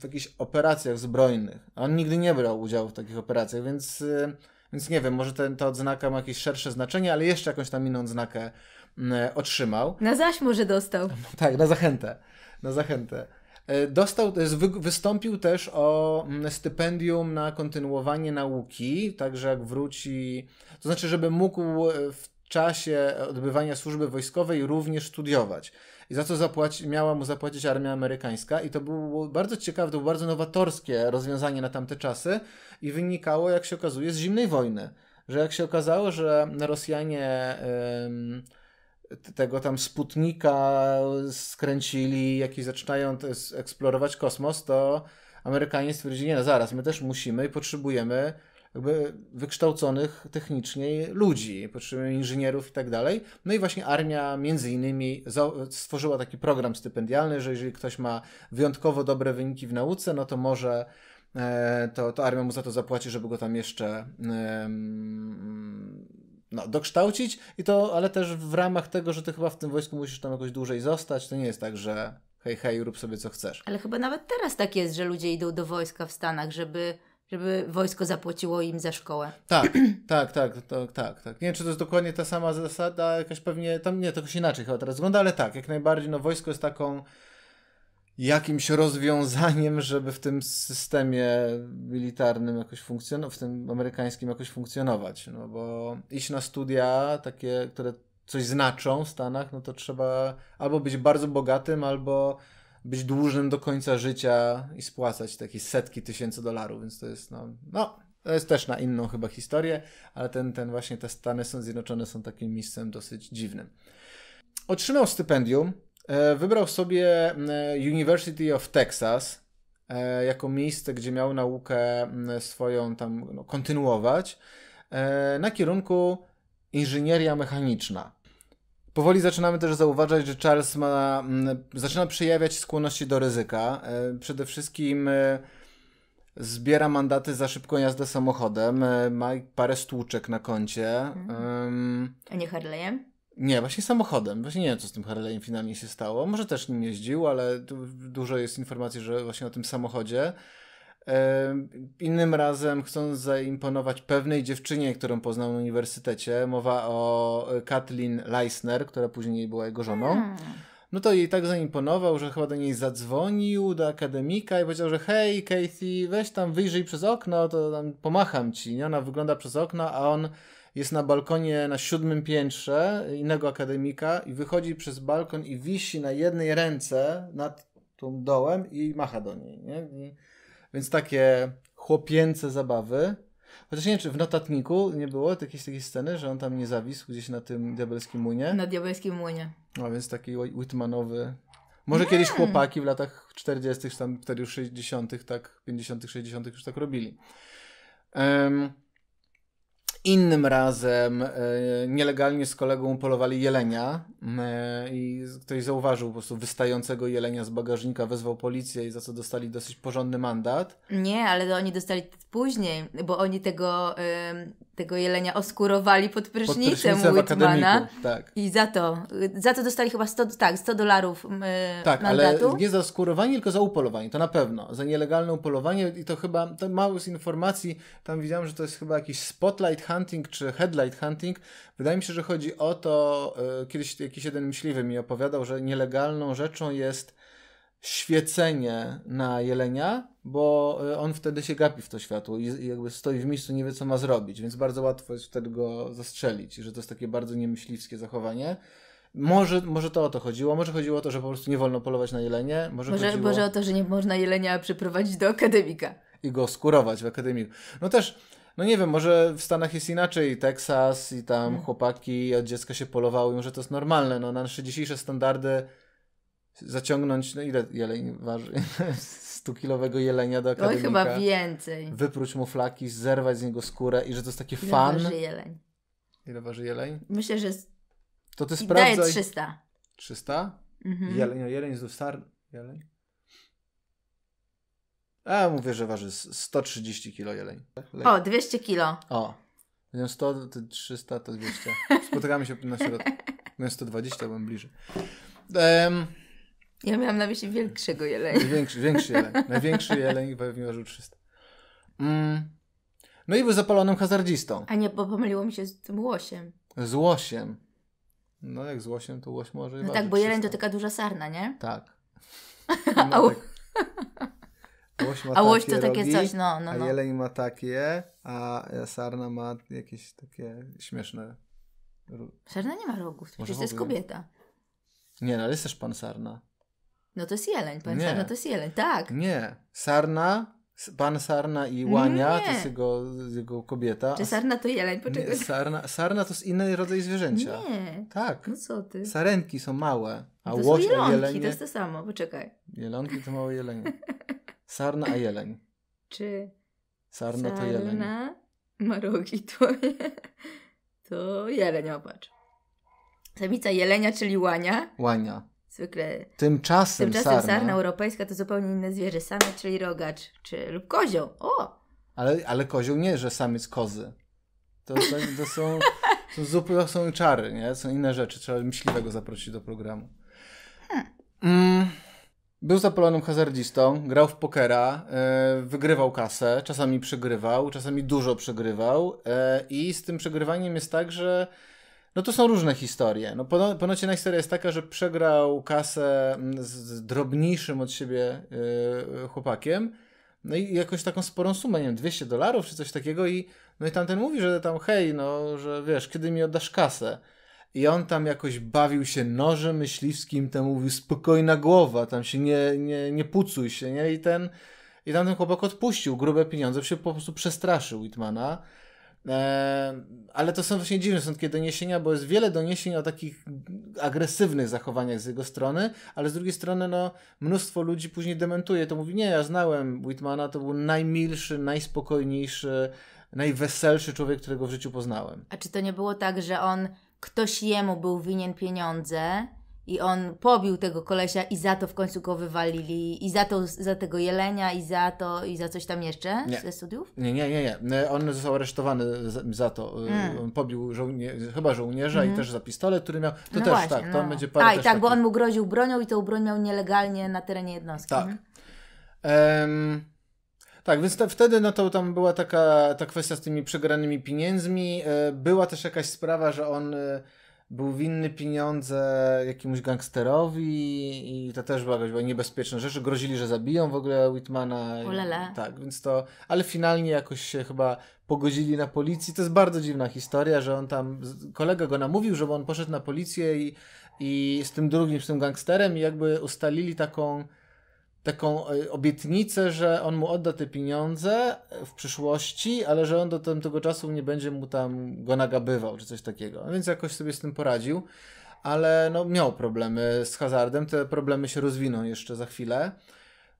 w jakichś operacjach zbrojnych. On nigdy nie brał udziału w takich operacjach, więc, e, więc nie wiem, może ten, ta odznaka ma jakieś szersze znaczenie, ale jeszcze jakąś tam inną odznakę e, otrzymał. Na zaś może dostał. Tak, na zachętę. Na zachętę. Dostał, wystąpił też o stypendium na kontynuowanie nauki, także jak wróci, to znaczy, żeby mógł w czasie odbywania służby wojskowej również studiować i za co zapłaci, miała mu zapłacić armia amerykańska i to było bardzo ciekawe, to było bardzo nowatorskie rozwiązanie na tamte czasy i wynikało, jak się okazuje, z zimnej wojny, że jak się okazało, że Rosjanie... tego tam Sputnika skręcili, jakiś zaczynają eksplorować kosmos, to Amerykanie stwierdzili, nie no zaraz, my też musimy i potrzebujemy jakby wykształconych technicznie ludzi, potrzebujemy inżynierów i tak dalej. No i właśnie armia między innymi stworzyła taki program stypendialny, że jeżeli ktoś ma wyjątkowo dobre wyniki w nauce, no to może e, to, to armia mu za to zapłaci, żeby go tam jeszcze no, dokształcić i to, ale też w ramach tego, że ty chyba w tym wojsku musisz tam jakoś dłużej zostać, to nie jest tak, że hej, hej, rób sobie co chcesz. Ale chyba nawet teraz tak jest, że ludzie idą do wojska w Stanach, żeby żeby wojsko zapłaciło im za szkołę. Tak, tak, tak, tak, tak. Nie wiem, czy to jest dokładnie ta sama zasada, jakaś pewnie, tam nie, to jakoś inaczej chyba teraz wygląda, ale tak, jak najbardziej, no wojsko jest taką jakimś rozwiązaniem, żeby w tym systemie militarnym jakoś funkcjonować, w tym amerykańskim jakoś funkcjonować, no bo iść na studia takie, które coś znaczą w Stanach, no to trzeba albo być bardzo bogatym, albo być dłużnym do końca życia i spłacać takie setki tysięcy dolarów, więc to jest no, no to jest też na inną chyba historię, ale ten, ten właśnie te Stany są Zjednoczone są takim miejscem dosyć dziwnym. Otrzymał stypendium, e, wybrał sobie e, University of Texas e, jako miejsce, gdzie miał naukę swoją tam no, kontynuować na kierunku inżynieria mechaniczna. Powoli zaczynamy też zauważać, że Charles ma, mm, zaczyna przejawiać skłonności do ryzyka. E, przede wszystkim e, zbiera mandaty za szybką jazdę samochodem, e, ma parę stłuczek na koncie. Mhm. A nie Harley'em? Nie, właśnie samochodem. Właśnie nie wiem, co z tym Harley'em finalnie się stało. Może też nim jeździł, ale dużo jest informacji, że właśnie o tym samochodzie. Innym razem, chcąc zaimponować pewnej dziewczynie, którą poznał na uniwersytecie, mowa o e, Kathleen Leisner, która później była jego żoną. Hmm. No to jej tak zaimponował, że chyba do niej zadzwonił, do akademika i powiedział, że hej, Kathy, weź tam wyjrzyj przez okno, to tam pomacham ci. Nie? Ona wygląda przez okno, a on jest na balkonie na siódmym piętrze innego akademika i wychodzi przez balkon i wisi na jednej ręce nad tą dołem i macha do niej. Nie? I więc takie chłopięce zabawy. Chociaż nie wiem, czy w notatniku nie było jakiejś takiej sceny, że on tam nie zawisł gdzieś na tym diabelskim młynie? Na diabelskim młynie. A no, więc taki Whitmanowy. Może nie. kiedyś chłopaki w latach 40., tam wtedy już 60., tak, 50., 60. już tak robili. Um, Innym razem e, nielegalnie z kolegą polowali jelenia e, i ktoś zauważył po prostu wystającego jelenia z bagażnika, wezwał policję i za co dostali dosyć porządny mandat. Nie, ale to oni dostali później, bo oni tego, tego jelenia oskurowali pod prysznicem, pod Whitmana. Tak. I za to, za to dostali chyba 100, tak, 100 dolarów e, Tak, ale nie za skurowanie, tylko za upolowanie, to na pewno. Za nielegalne upolowanie i to chyba, to mało z informacji, tam widziałem, że to jest chyba jakiś spotlight hunting czy headlight hunting, wydaje mi się, że chodzi o to, e, kiedyś jakiś jeden myśliwy mi opowiadał, że nielegalną rzeczą jest świecenie na jelenia, bo e, on wtedy się gapi w to światło i jakby stoi w miejscu, nie wie co ma zrobić, więc bardzo łatwo jest wtedy go zastrzelić, że to jest takie bardzo niemyśliwskie zachowanie. Może, może to o to chodziło, może chodziło o to, że po prostu nie wolno polować na jelenie. Może, może, chodziło... może o to, że nie można jelenia przyprowadzić do akademika. I go skurować w akademiku. No też no nie wiem, może w Stanach jest inaczej, Teksas i tam hmm. chłopaki od dziecka się polowały, że to jest normalne, no na nasze dzisiejsze standardy zaciągnąć, no ile jeleń waży? Stukilowego kilowego jelenia do akademika. No chyba więcej. Wypróć mu flaki, zerwać z niego skórę i że to jest takie fan. Ile waży jeleń? Ile waży jeleń? Myślę, że... To ty I sprawdzaj. Daje 300. 300? Mhm. Jeleń, jeleń z ustar... Jeleń? A mówię, że waży 130 kilo jeleń. O, 200 kilo. O. więc 100, to 300, to 200. Spotykamy się na środku. Miałem 120, byłem bliżej. Um, ja miałam na myśli większego jelenia. Większy, większy jeleń. Największy jeleń pewnie ważył 300. Mm. No i był zapalonym hazardzistą. A nie, bo pomyliło mi się z tym łosiem. Z łosiem. No jak z łosiem, to łoś może No tak, bo jeleń to taka duża sarna, nie? Tak. No, tak. Łoś ma a łoś to takie rogi, coś, no, no, no. A jeleń ma takie, a sarna ma jakieś takie śmieszne... Sarna nie ma rogów, Może przecież to jest kobieta. Nie, no ale jest też pan sarna. No to jest jeleń, pan nie. sarna to jest jeleń, tak. Nie, sarna... Pan Sarna i Łania nie. to jest jego, jego kobieta. Czy Sarna to jeleń? Poczekaj. Nie, sarna, sarna to jest inny rodzaj zwierzęcia. Nie. Tak. No co ty? Sarenki są małe, a łoś to łoś są jelonki, to jest to samo, poczekaj. Jelonki to małe jelenie. Sarna a jeleń. Czy sarna, sarna to jeleń? Sarna marogi to, to jeleń, opatrz. Samica jelenia, czyli łania. Łania. Zwykle. Tymczasem, tymczasem sarna. sarna europejska to zupełnie inne zwierzę. Samiec, czyli rogacz, czy lub kozioł. O! Ale, ale kozioł nie, że samiec kozy. To, to, to są, są zupełnie są czary, nie? Są inne rzeczy. Trzeba myśliwego zaprosić do programu. Hmm. Mm. Był zapalonym hazardistą, grał w pokera, e, wygrywał kasę, czasami przegrywał, czasami dużo przegrywał e, i z tym przegrywaniem jest tak, że no to są różne historie. No ponoć jedna historia jest taka, że przegrał kasę z, drobniejszym od siebie e, chłopakiem, no i jakąś taką sporą sumę, nie wiem, 200 dolarów czy coś takiego i no i tamten mówi, że tam hej, no, że wiesz, kiedy mi oddasz kasę? i on tam jakoś bawił się nożem myśliwskim, tam mówił spokojna głowa, tam się nie, nie, nie pucuj się, nie? I ten, i tam ten chłopak odpuścił grube pieniądze, się po prostu przestraszył Whitmana. Eee, ale to są właśnie dziwne są takie doniesienia, bo jest wiele doniesień o takich agresywnych zachowaniach z jego strony, ale z drugiej strony no, mnóstwo ludzi później dementuje, to mówi, nie, ja znałem Whitmana, to był najmilszy, najspokojniejszy, najweselszy człowiek, którego w życiu poznałem. A czy to nie było tak, że on ktoś jemu był winien pieniądze i on pobił tego kolesia i za to w końcu go wywalili i za to, za tego jelenia i za to, i za coś tam jeszcze nie. ze studiów? Nie, nie, nie, nie. On został aresztowany za, za to. Mm. pobił żołnie chyba żołnierza mm. i mhm. też za pistolet, który miał... To no też właśnie, tak, no. to będzie parę A, i tak, takich. bo on mu groził bronią i tą broń miał nielegalnie na terenie jednostki. Tak. Um, tak, więc wtedy no to tam była taka ta kwestia z tymi przegranymi pieniędzmi. E, była też jakaś sprawa, że on e, był winny pieniądze jakiemuś gangsterowi i to też była jakaś niebezpieczna rzecz. Grozili, że zabiją w ogóle Whitmana. Olele. Tak, więc to... Ale finalnie jakoś się chyba pogodzili na policji. To jest bardzo dziwna historia, że on tam... Kolega go namówił, żeby on poszedł na policję i, i z tym drugim, z tym gangsterem i jakby ustalili taką taką e, obietnicę, że on mu odda te pieniądze e, w przyszłości, ale że on do tego czasu nie będzie mu tam go nagabywał, czy coś takiego. No więc jakoś sobie z tym poradził, ale no, miał problemy z hazardem, te problemy się rozwiną jeszcze za chwilę.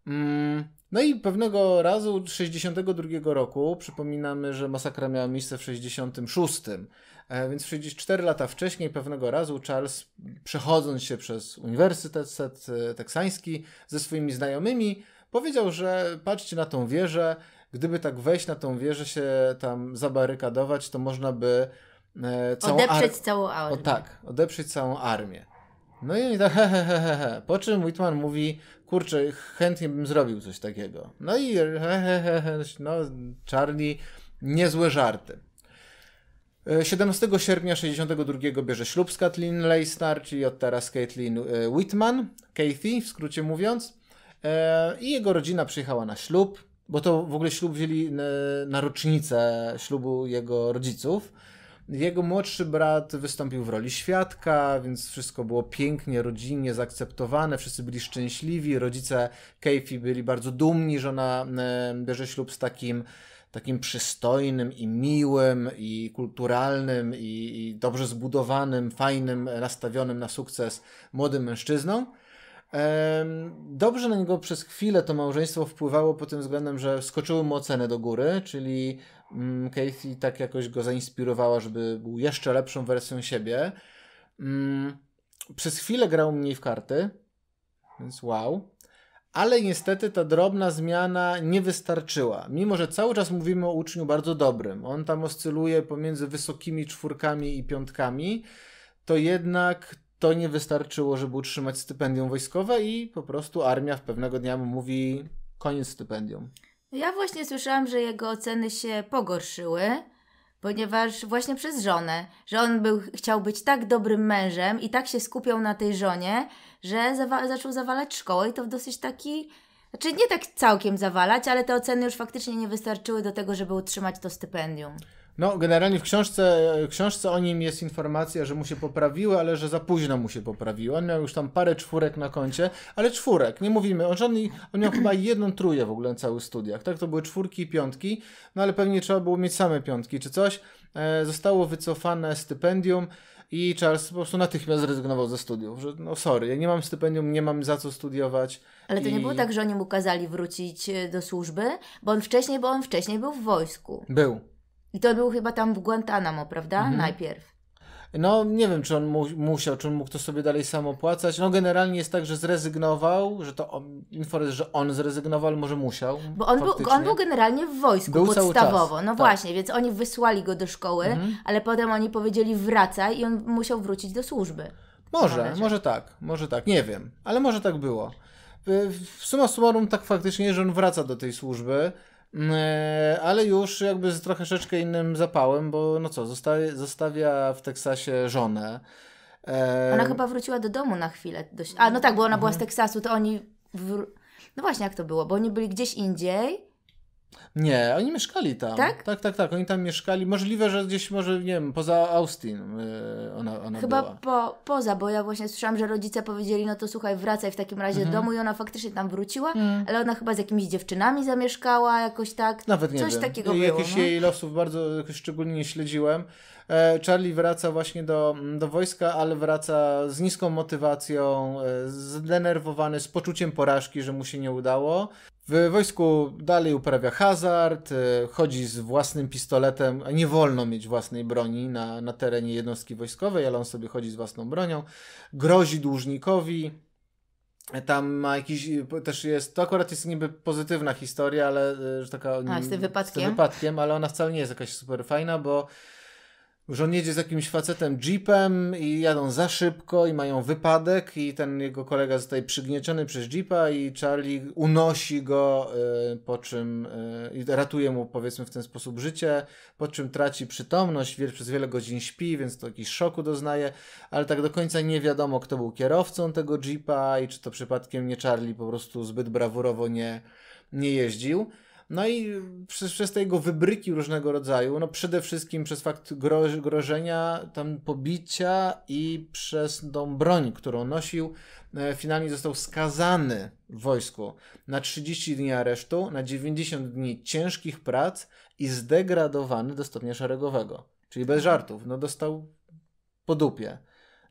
Mm, no i pewnego razu 62 roku, przypominamy, że masakra miała miejsce w 66, E, więc 64 lata wcześniej, pewnego razu, Charles, przechodząc się przez Uniwersytet e, Teksański ze swoimi znajomymi, powiedział, że patrzcie na tą wieżę. Gdyby tak wejść na tą wieżę, się tam zabarykadować, to można by e, całą odeprzeć ar... całą armię. O, tak, odeprzeć całą armię. No i oni tak he, he, he, he, Po czym Whitman mówi, kurczę, chętnie bym zrobił coś takiego. No i he, he, he, he no Charlie, niezłe żarty. 17 e, sierpnia 1962 bierze ślub z Kathleen Leistar, czyli od teraz Caitlin e, Whitman, Kathy w skrócie mówiąc. E, I jego rodzina przyjechała na ślub, bo to w ogóle ślub wzięli na rocznicę ślubu jego rodziców. Jego młodszy brat wystąpił w roli świadka, więc wszystko było pięknie, rodzinnie zaakceptowane, wszyscy byli szczęśliwi, rodzice Kathy byli bardzo dumni, że ona bierze ślub z takim takim przystojnym i miłym i kulturalnym i, i dobrze zbudowanym, fajnym, nastawionym na sukces młodym mężczyzną. Dobrze na niego przez chwilę to małżeństwo wpływało pod tym względem, że skoczyły mu oceny do góry, czyli mm, Casey tak jakoś go zainspirowała, żeby był jeszcze lepszą wersją siebie. Mm, przez chwilę grał mniej w karty, więc wow ale niestety ta drobna zmiana nie wystarczyła. Mimo, że cały czas mówimy o uczniu bardzo dobrym, on tam oscyluje pomiędzy wysokimi czwórkami i piątkami, to jednak to nie wystarczyło, żeby utrzymać stypendium wojskowe i po prostu armia w pewnego dnia mu mówi koniec stypendium. Ja właśnie słyszałam, że jego oceny się pogorszyły ponieważ właśnie przez żonę, że on był, chciał być tak dobrym mężem i tak się skupiał na tej żonie, że zawa zaczął zawalać szkołę i to w dosyć taki, znaczy nie tak całkiem zawalać, ale te oceny już faktycznie nie wystarczyły do tego, żeby utrzymać to stypendium. No, generalnie w książce, książce o nim jest informacja, że mu się poprawiły, ale że za późno mu się poprawiły. On miał już tam parę czwórek na koncie, ale czwórek, nie mówimy. On, on miał chyba jedną trójkę w ogóle na całych studiach, tak? To były czwórki i piątki, no ale pewnie trzeba było mieć same piątki czy coś. E, zostało wycofane stypendium i Charles po prostu natychmiast zrezygnował ze studiów, że no sorry, ja nie mam stypendium, nie mam za co studiować. Ale to i... nie było tak, że oni mu kazali wrócić e, do służby, bo on wcześniej, bo on wcześniej był w wojsku. Był. I to był chyba tam w Guantanamo, prawda? Mhm. Najpierw. No, nie wiem, czy on mu musiał, czy on mógł to sobie dalej sam opłacać. No, generalnie jest tak, że zrezygnował, że to on, jest, że on zrezygnował, ale może musiał. Bo on, był, on był generalnie w wojsku był podstawowo. No tak. właśnie, więc oni wysłali go do szkoły, mhm. ale potem oni powiedzieli wracaj i on musiał wrócić do służby. Może, może tak, może tak, nie wiem, ale może tak było. Y, w summa summarum tak faktycznie, że on wraca do tej służby. Mm, e, ale już jakby z trochę troszeczkę innym zapałem, bo no co, zostawia, zostawia w Teksasie żonę. E... Ona chyba wróciła do domu na chwilę. Do... A no tak, bo ona mhm. była z mhm. Teksasu, to oni. No właśnie, jak to było, bo oni byli gdzieś indziej. Nie, oni mieszkali tam. Tak? Tak, tak, tak. Oni tam mieszkali. Możliwe, że gdzieś może, nie wiem, poza Austin y, ona, ona Chyba była. Po, poza, bo ja właśnie słyszałam, że rodzice powiedzieli, no to słuchaj, wracaj w takim razie mhm. do domu i ona faktycznie tam wróciła, mhm. ale ona chyba z jakimiś dziewczynami zamieszkała jakoś tak. Nawet nie Coś wiem. takiego Jakiś było. No. Jakichś jej losów bardzo jakoś szczególnie nie śledziłem. E, Charlie wraca właśnie do, do wojska, ale wraca z niską motywacją, e, zdenerwowany, z poczuciem porażki, że mu się nie udało. W wojsku dalej uprawia hazard, e, chodzi z własnym pistoletem. Nie wolno mieć własnej broni na, na terenie jednostki wojskowej, ale on sobie chodzi z własną bronią. Grozi dłużnikowi. Tam ma jakiś, też jest, to akurat jest niby pozytywna historia, ale że taka. A, z tym wypadkiem. Z tym wypadkiem, ale ona wcale nie jest jakaś super fajna, bo że on jedzie z jakimś facetem jeepem i jadą za szybko i mają wypadek i ten jego kolega zostaje przygnieciony przez jeepa i Charlie unosi go, y, po czym y, ratuje mu powiedzmy w ten sposób życie, po czym traci przytomność, wiele, przez wiele godzin śpi, więc to jakiś szoku doznaje, ale tak do końca nie wiadomo kto był kierowcą tego jeepa i czy to przypadkiem nie Charlie po prostu zbyt brawurowo nie, nie jeździł. No i przez, przez te jego wybryki różnego rodzaju, no przede wszystkim przez fakt groż, grożenia, tam pobicia i przez tą broń, którą nosił, e, finalnie został skazany w wojsku na 30 dni aresztu, na 90 dni ciężkich prac i zdegradowany do stopnia szeregowego. Czyli bez żartów, no dostał po dupie.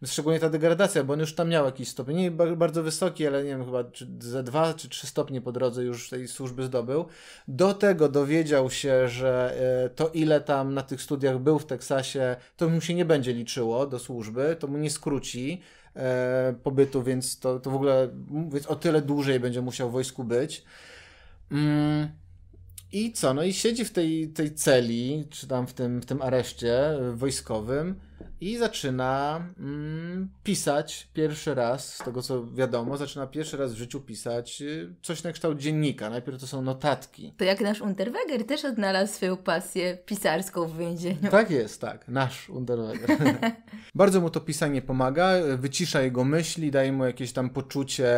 Szczególnie ta degradacja, bo on już tam miał jakiś stopień, nie bardzo wysoki, ale nie wiem, chyba ze dwa czy trzy stopnie po drodze już tej służby zdobył. Do tego dowiedział się, że e, to ile tam na tych studiach był w Teksasie, to mu się nie będzie liczyło do służby, to mu nie skróci e, pobytu, więc to, to w ogóle więc o tyle dłużej będzie musiał w wojsku być. Mm, I co? No i siedzi w tej, tej celi, czy tam w tym, w tym areszcie wojskowym i zaczyna mm, pisać pierwszy raz, z tego co wiadomo, zaczyna pierwszy raz w życiu pisać y, coś na kształt dziennika. Najpierw to są notatki. To jak nasz Unterweger też odnalazł swoją pasję pisarską w więzieniu. Tak jest, tak. Nasz Unterweger. Bardzo mu to pisanie pomaga, wycisza jego myśli, daje mu jakieś tam poczucie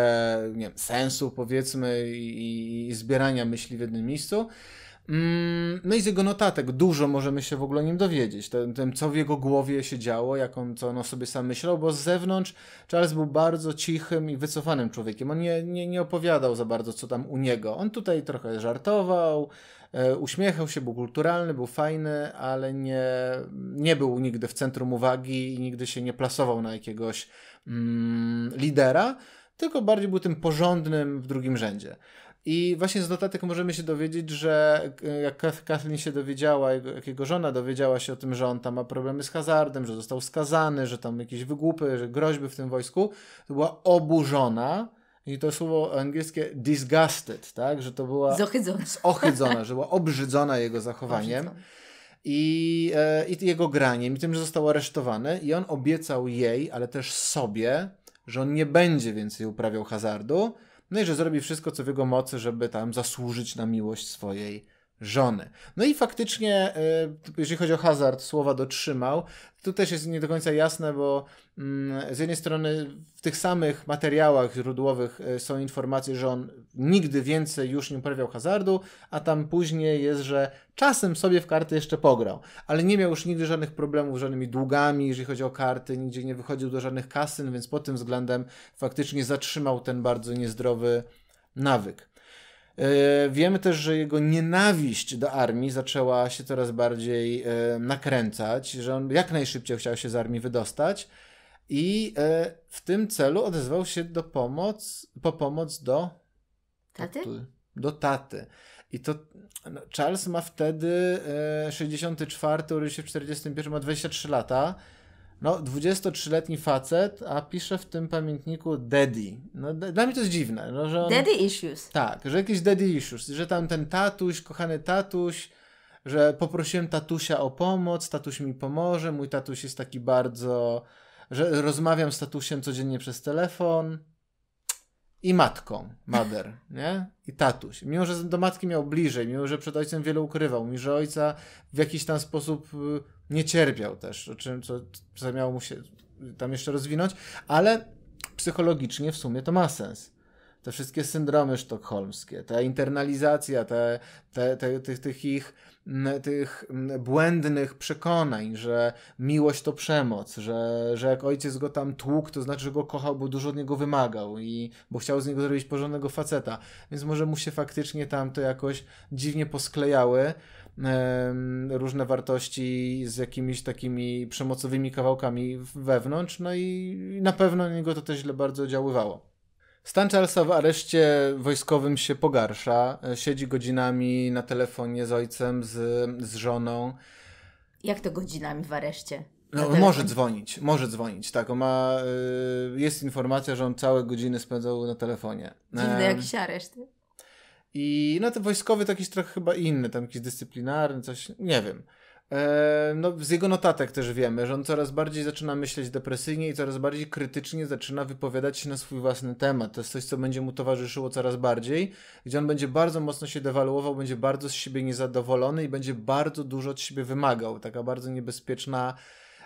nie wiem, sensu powiedzmy i, i zbierania myśli w jednym miejscu. Mm, no i z jego notatek dużo możemy się w ogóle o nim dowiedzieć. Tym, co w jego głowie się działo, jak on, co on o sobie sam myślał, bo z zewnątrz Charles był bardzo cichym i wycofanym człowiekiem. On nie, nie, nie opowiadał za bardzo, co tam u niego. On tutaj trochę żartował, e, uśmiechał się, był kulturalny, był fajny, ale nie, nie był nigdy w centrum uwagi i nigdy się nie plasował na jakiegoś mm, lidera, tylko bardziej był tym porządnym w drugim rzędzie. I właśnie z notatek możemy się dowiedzieć, że e, jak Kathleen się dowiedziała, jak jego żona dowiedziała się o tym, że on tam ma problemy z hazardem, że został skazany, że tam jakieś wygłupy, że groźby w tym wojsku, to była oburzona. I to słowo angielskie disgusted, tak? Że to była. Zohydzona. Zohydzona, że była obrzydzona jego zachowaniem. I, e, I jego graniem, i tym, że został aresztowany. I on obiecał jej, ale też sobie, że on nie będzie więcej uprawiał hazardu no i że zrobi wszystko, co w jego mocy, żeby tam zasłużyć na miłość swojej żony. No i faktycznie, e, jeżeli chodzi o hazard, słowa dotrzymał. Tu też jest nie do końca jasne, bo Mm, z jednej strony w tych samych materiałach źródłowych e, są informacje, że on nigdy więcej już nie uprawiał hazardu, a tam później jest, że czasem sobie w karty jeszcze pograł, ale nie miał już nigdy żadnych problemów z żadnymi długami, jeżeli chodzi o karty, nigdzie nie wychodził do żadnych kasyn, więc pod tym względem faktycznie zatrzymał ten bardzo niezdrowy nawyk. E, wiemy też, że jego nienawiść do armii zaczęła się coraz bardziej e, nakręcać, że on jak najszybciej chciał się z armii wydostać. I e, w tym celu odezwał się do pomoc, po pomoc do taty. Do taty. I to no, Charles ma wtedy e, 64, urodził się w 41, ma 23 lata. No, 23-letni facet, a pisze w tym pamiętniku daddy. No, dla mnie to jest dziwne. No, że on, daddy issues. Tak, że jakiś daddy issues, że tam ten tatuś, kochany tatuś, że poprosiłem tatusia o pomoc, tatuś mi pomoże, mój tatuś jest taki bardzo że rozmawiam z tatusiem codziennie przez telefon i matką, mother, nie? I tatuś. Mimo, że do matki miał bliżej, mimo, że przed ojcem wiele ukrywał, mimo, że ojca w jakiś tam sposób y, nie cierpiał też, o czym, co, co miało mu się tam jeszcze rozwinąć, ale psychologicznie w sumie to ma sens te wszystkie syndromy sztokholmskie, ta internalizacja te, te, te, tych, tych ich tych błędnych przekonań, że miłość to przemoc, że, że jak ojciec go tam tłukł, to znaczy, że go kochał, bo dużo od niego wymagał i bo chciał z niego zrobić porządnego faceta. Więc może mu się faktycznie tam to jakoś dziwnie posklejały różne wartości z jakimiś takimi przemocowymi kawałkami wewnątrz, no i na pewno na niego to też źle bardzo oddziaływało. Stan Charlesa w areszcie wojskowym się pogarsza. Siedzi godzinami na telefonie z ojcem, z, z żoną. Jak to godzinami w areszcie? No, może dzwonić, może dzwonić, tak. ma, y, jest informacja, że on całe godziny spędzał na telefonie. Dziwne jakiś areszt. I no to wojskowy to jakiś trochę chyba inny, tam jakiś dyscyplinarny, coś, nie wiem. E, no, z jego notatek też wiemy, że on coraz bardziej zaczyna myśleć depresyjnie i coraz bardziej krytycznie zaczyna wypowiadać się na swój własny temat. To jest coś, co będzie mu towarzyszyło coraz bardziej, gdzie on będzie bardzo mocno się dewaluował, będzie bardzo z siebie niezadowolony i będzie bardzo dużo od siebie wymagał. Taka bardzo niebezpieczna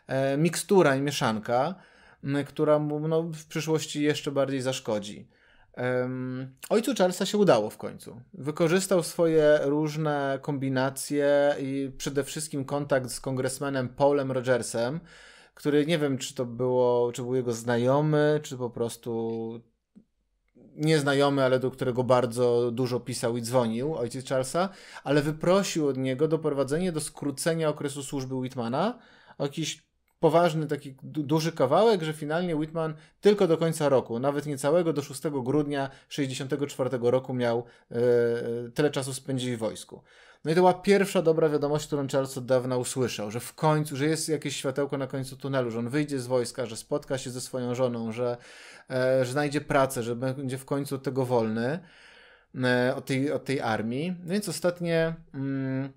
e, mikstura i mieszanka, która mu no, w przyszłości jeszcze bardziej zaszkodzi. Um, ojcu Charlesa się udało w końcu. Wykorzystał swoje różne kombinacje i przede wszystkim kontakt z kongresmenem Paulem Rogersem, który nie wiem, czy to było, czy był jego znajomy, czy po prostu nieznajomy, ale do którego bardzo dużo pisał i dzwonił, ojciec Charlesa, ale wyprosił od niego doprowadzenie do skrócenia okresu służby Whitmana o jakieś poważny, taki duży kawałek, że finalnie Whitman tylko do końca roku, nawet nie całego, do 6 grudnia 64 roku miał yy, tyle czasu spędzić w wojsku. No i to była pierwsza dobra wiadomość, którą Charles od dawna usłyszał, że w końcu, że jest jakieś światełko na końcu tunelu, że on wyjdzie z wojska, że spotka się ze swoją żoną, że, e, że znajdzie pracę, że będzie w końcu od tego wolny, od, tej, od tej armii. No więc ostatnie... Mm,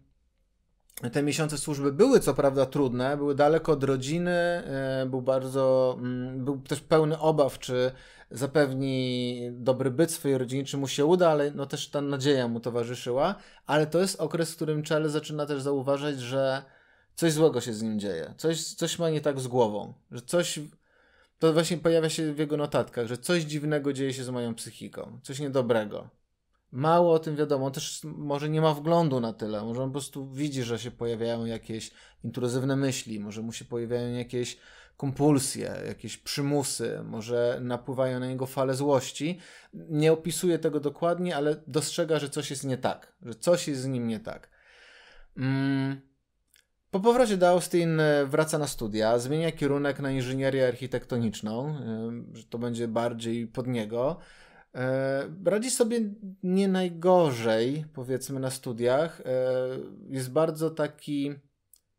te miesiące służby były co prawda trudne, były daleko od rodziny, e, był bardzo, mm, był też pełny obaw, czy zapewni dobry byt swojej rodzinie, czy mu się uda, ale no też ta nadzieja mu towarzyszyła, ale to jest okres, w którym Charles zaczyna też zauważać, że coś złego się z nim dzieje, coś, coś ma nie tak z głową, że coś, to właśnie pojawia się w jego notatkach, że coś dziwnego dzieje się z moją psychiką, coś niedobrego mało o tym wiadomo. On też może nie ma wglądu na tyle. Może on po prostu widzi, że się pojawiają jakieś intruzywne myśli, może mu się pojawiają jakieś kompulsje, jakieś przymusy, może napływają na niego fale złości. Nie opisuje tego dokładnie, ale dostrzega, że coś jest nie tak, że coś jest z nim nie tak. Mm, po powrocie do Austin e, wraca na studia, zmienia kierunek na inżynierię architektoniczną, e, że to będzie bardziej pod niego. E, radzi sobie nie najgorzej, powiedzmy, na studiach. E, jest bardzo taki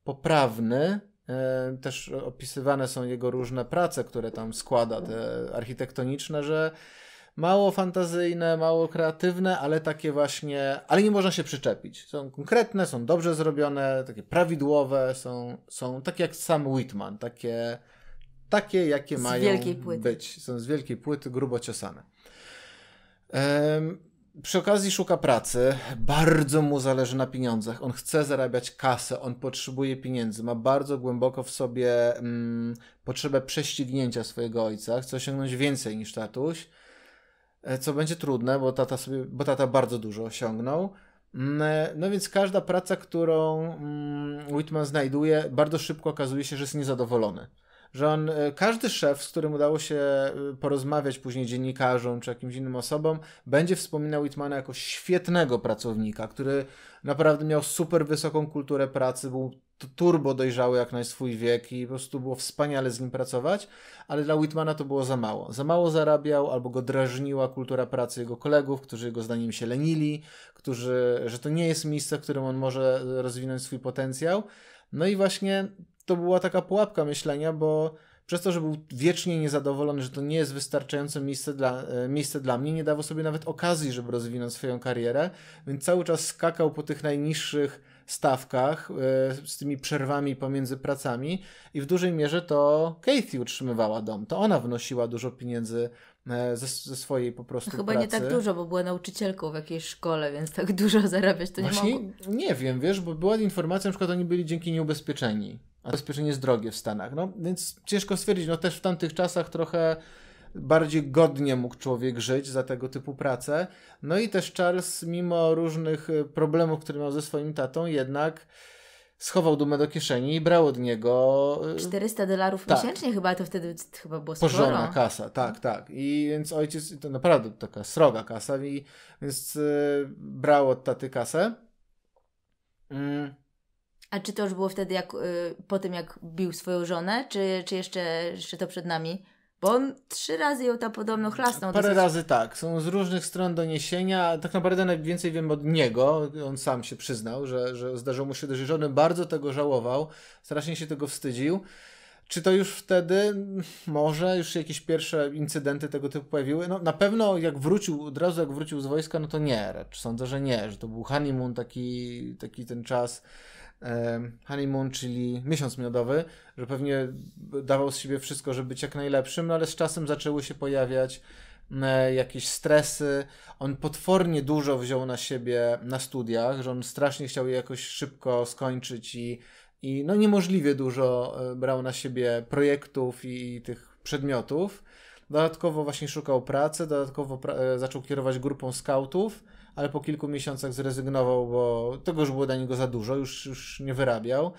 poprawny. E, też opisywane są jego różne prace, które tam składa, te architektoniczne, że mało fantazyjne, mało kreatywne, ale takie właśnie, ale nie można się przyczepić. Są konkretne, są dobrze zrobione, takie prawidłowe, są, są takie jak sam Whitman, takie, takie jakie z mają być. Są z wielkiej płyty, grubo ciosane. Przy okazji szuka pracy, bardzo mu zależy na pieniądzach, on chce zarabiać kasę, on potrzebuje pieniędzy, ma bardzo głęboko w sobie mm, potrzebę prześcignięcia swojego ojca, chce osiągnąć więcej niż tatuś, e, co będzie trudne, bo tata, sobie, bo tata bardzo dużo osiągnął. Mm, e, no więc każda praca, którą mm, Whitman znajduje, bardzo szybko okazuje się, że jest niezadowolony że on, e, każdy szef, z którym udało się e, porozmawiać później dziennikarzom czy jakimś innym osobom, będzie wspominał Whitmana jako świetnego pracownika, który naprawdę miał super wysoką kulturę pracy, był turbo dojrzały jak na swój wiek i po prostu było wspaniale z nim pracować, ale dla Whitmana to było za mało. Za mało zarabiał, albo go drażniła kultura pracy jego kolegów, którzy jego zdaniem się lenili, którzy, że to nie jest miejsce, w którym on może e, rozwinąć swój potencjał. No i właśnie to była taka pułapka myślenia, bo przez to, że był wiecznie niezadowolony, że to nie jest wystarczające miejsce dla, e, miejsce dla mnie, nie dawał sobie nawet okazji, żeby rozwinąć swoją karierę, więc cały czas skakał po tych najniższych stawkach e, z tymi przerwami pomiędzy pracami i w dużej mierze to Kathy utrzymywała dom, to ona wnosiła dużo pieniędzy e, ze, ze, swojej po prostu Chyba pracy. nie tak dużo, bo była nauczycielką w jakiejś szkole, więc tak dużo zarabiać to Właśnie nie mogło. Nie wiem, wiesz, bo była informacja, na przykład oni byli dzięki nieubezpieczeni a zabezpieczenie jest drogie w Stanach. No więc ciężko stwierdzić, no też w tamtych czasach trochę bardziej godnie mógł człowiek żyć za tego typu pracę. No i też Charles, mimo różnych e, problemów, które miał ze swoim tatą, jednak schował dumę do kieszeni i brał od niego... 400 e, dolarów tak. miesięcznie chyba, to wtedy chyba było sporo. Pożona kasa, tak, tak. I więc ojciec, to naprawdę taka sroga kasa, i, więc yy, brał od taty kasę. Mm. A czy to już było wtedy, jak, y, po tym jak bił swoją żonę, czy, czy jeszcze, jeszcze to przed nami? Bo on trzy razy ją tam podobno chlasnął. Parę dosyć. razy tak. Są z różnych stron doniesienia. Tak naprawdę najwięcej wiem od niego. On sam się przyznał, że, że zdarzyło mu się do żony bardzo tego żałował. Strasznie się tego wstydził. Czy to już wtedy, może już jakieś pierwsze incydenty tego typu pojawiły? No na pewno jak wrócił, od razu jak wrócił z wojska, no to nie, sądzę, że nie, że to był honeymoon, taki, taki ten czas honeymoon, czyli miesiąc miodowy, że pewnie dawał z siebie wszystko, żeby być jak najlepszym, no ale z czasem zaczęły się pojawiać jakieś stresy. On potwornie dużo wziął na siebie na studiach, że on strasznie chciał je jakoś szybko skończyć i, i no niemożliwie dużo brał na siebie projektów i tych przedmiotów. Dodatkowo właśnie szukał pracy, dodatkowo pra e, zaczął kierować grupą scoutów ale po kilku miesiącach zrezygnował, bo tego już było dla niego za dużo, już, już nie wyrabiał.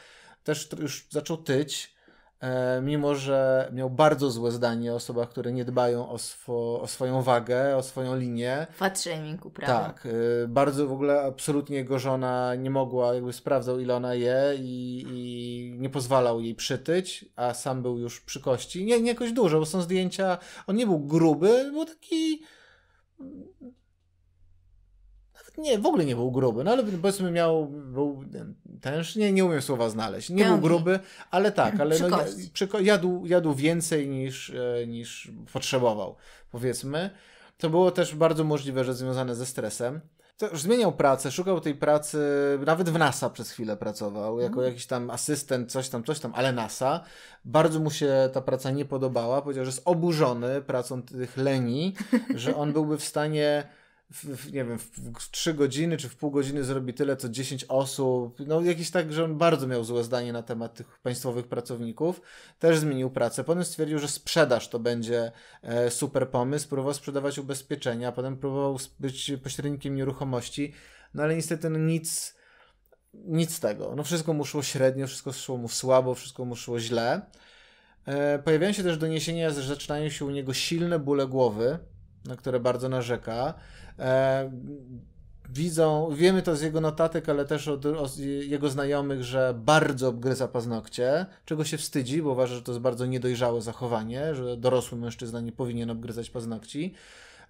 Też już zaczął tyć, e, mimo że miał bardzo złe zdanie o osobach, które nie dbają o, swo, o swoją wagę, o swoją linię. Fat shaming uprawia. Tak, e, bardzo w ogóle absolutnie jego żona nie mogła, jakby sprawdzał ile ona je i, i nie pozwalał jej przytyć, a sam był już przy kości. Nie, nie jakoś dużo, bo są zdjęcia, on nie był gruby, był taki nie, w ogóle nie był gruby, no ale powiedzmy miał, był też, nie, nie umiem słowa znaleźć, nie był gruby, ale tak, ale no, jadł, jadł więcej niż, e, niż potrzebował, powiedzmy. To było też bardzo możliwe, że związane ze stresem. To zmieniał pracę, szukał tej pracy, nawet w NASA przez chwilę pracował, jako mhm. jakiś tam asystent, coś tam, coś tam, ale NASA. Bardzo mu się ta praca nie podobała, powiedział, że jest oburzony pracą tych leni, że on byłby w stanie w, nie wiem, w, trzy godziny czy w pół godziny zrobi tyle, co 10 osób. No jakiś tak, że on bardzo miał złe zdanie na temat tych państwowych pracowników. Też zmienił pracę. Potem stwierdził, że sprzedaż to będzie e, super pomysł. Próbował sprzedawać ubezpieczenia, potem próbował być pośrednikiem nieruchomości. No ale niestety no, nic, nic z tego. No wszystko mu szło średnio, wszystko szło mu słabo, wszystko mu szło źle. E, pojawiają się też doniesienia, że zaczynają się u niego silne bóle głowy na które bardzo narzeka. E, widzą, wiemy to z jego notatek, ale też od, od jego znajomych, że bardzo obgryza paznokcie, czego się wstydzi, bo uważa, że to jest bardzo niedojrzałe zachowanie, że dorosły mężczyzna nie powinien obgryzać paznokci.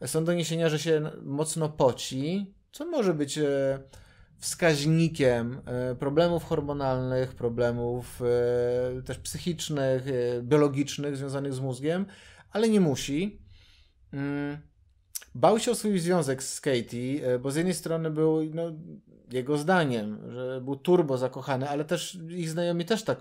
Są doniesienia, że się mocno poci, co może być e, wskaźnikiem e, problemów hormonalnych, problemów też psychicznych, biologicznych związanych z mózgiem, ale nie musi. Mm, bał się o swój związek z Katie, e, bo z jednej strony był no, jego zdaniem, że był turbo zakochany, ale też ich znajomi też tak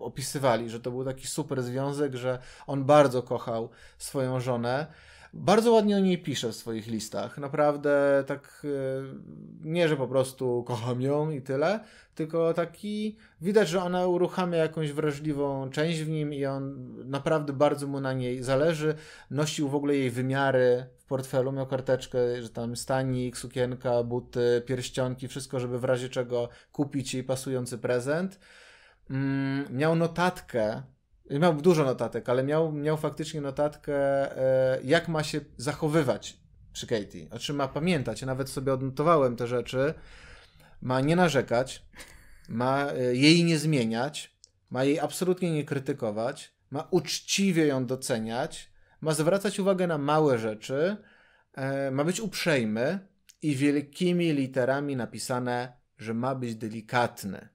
opisywali, że to był taki super związek, że on bardzo kochał swoją żonę. Bardzo ładnie o niej pisze w swoich listach. Naprawdę tak e, nie, że po prostu kocham ją i tyle, tylko taki widać, że ona uruchamia jakąś wrażliwą część w nim i on naprawdę bardzo mu na niej zależy. Nosił w ogóle jej wymiary w portfelu, miał karteczkę, że tam stanik, sukienka, buty, pierścionki, wszystko, żeby w razie czego kupić jej pasujący prezent. Mm, miał notatkę Miał dużo notatek, ale miał, miał faktycznie notatkę, e, jak ma się zachowywać przy Katie. O czym znaczy, ma pamiętać. Ja nawet sobie odnotowałem te rzeczy. Ma nie narzekać, ma e, jej nie zmieniać, ma jej absolutnie nie krytykować, ma uczciwie ją doceniać, ma zwracać uwagę na małe rzeczy, e, ma być uprzejmy i wielkimi literami napisane, że ma być delikatny.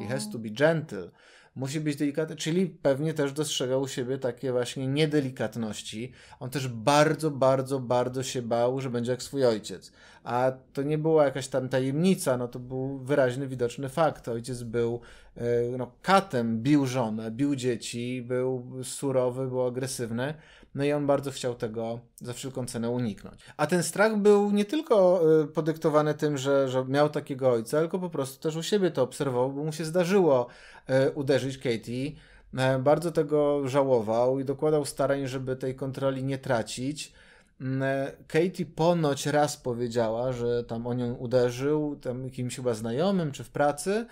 He has to be gentle musi być delikatny, czyli pewnie też dostrzegał u siebie takie właśnie niedelikatności. On też bardzo, bardzo, bardzo się bał, że będzie jak swój ojciec. A to nie była jakaś tam tajemnica, no to był wyraźny, widoczny fakt. Ojciec był e, no, katem, bił żonę, bił dzieci, był surowy, był agresywny. No i on bardzo chciał tego za wszelką cenę uniknąć. A ten strach był nie tylko y, podyktowany tym, że, że miał takiego ojca, tylko po prostu też u siebie to obserwował, bo mu się zdarzyło y, uderzyć Katie. E, bardzo tego żałował i dokładał starań, żeby tej kontroli nie tracić. Mm, e, Katie ponoć raz powiedziała, że tam o nią uderzył, tam jakimś chyba znajomym czy w pracy,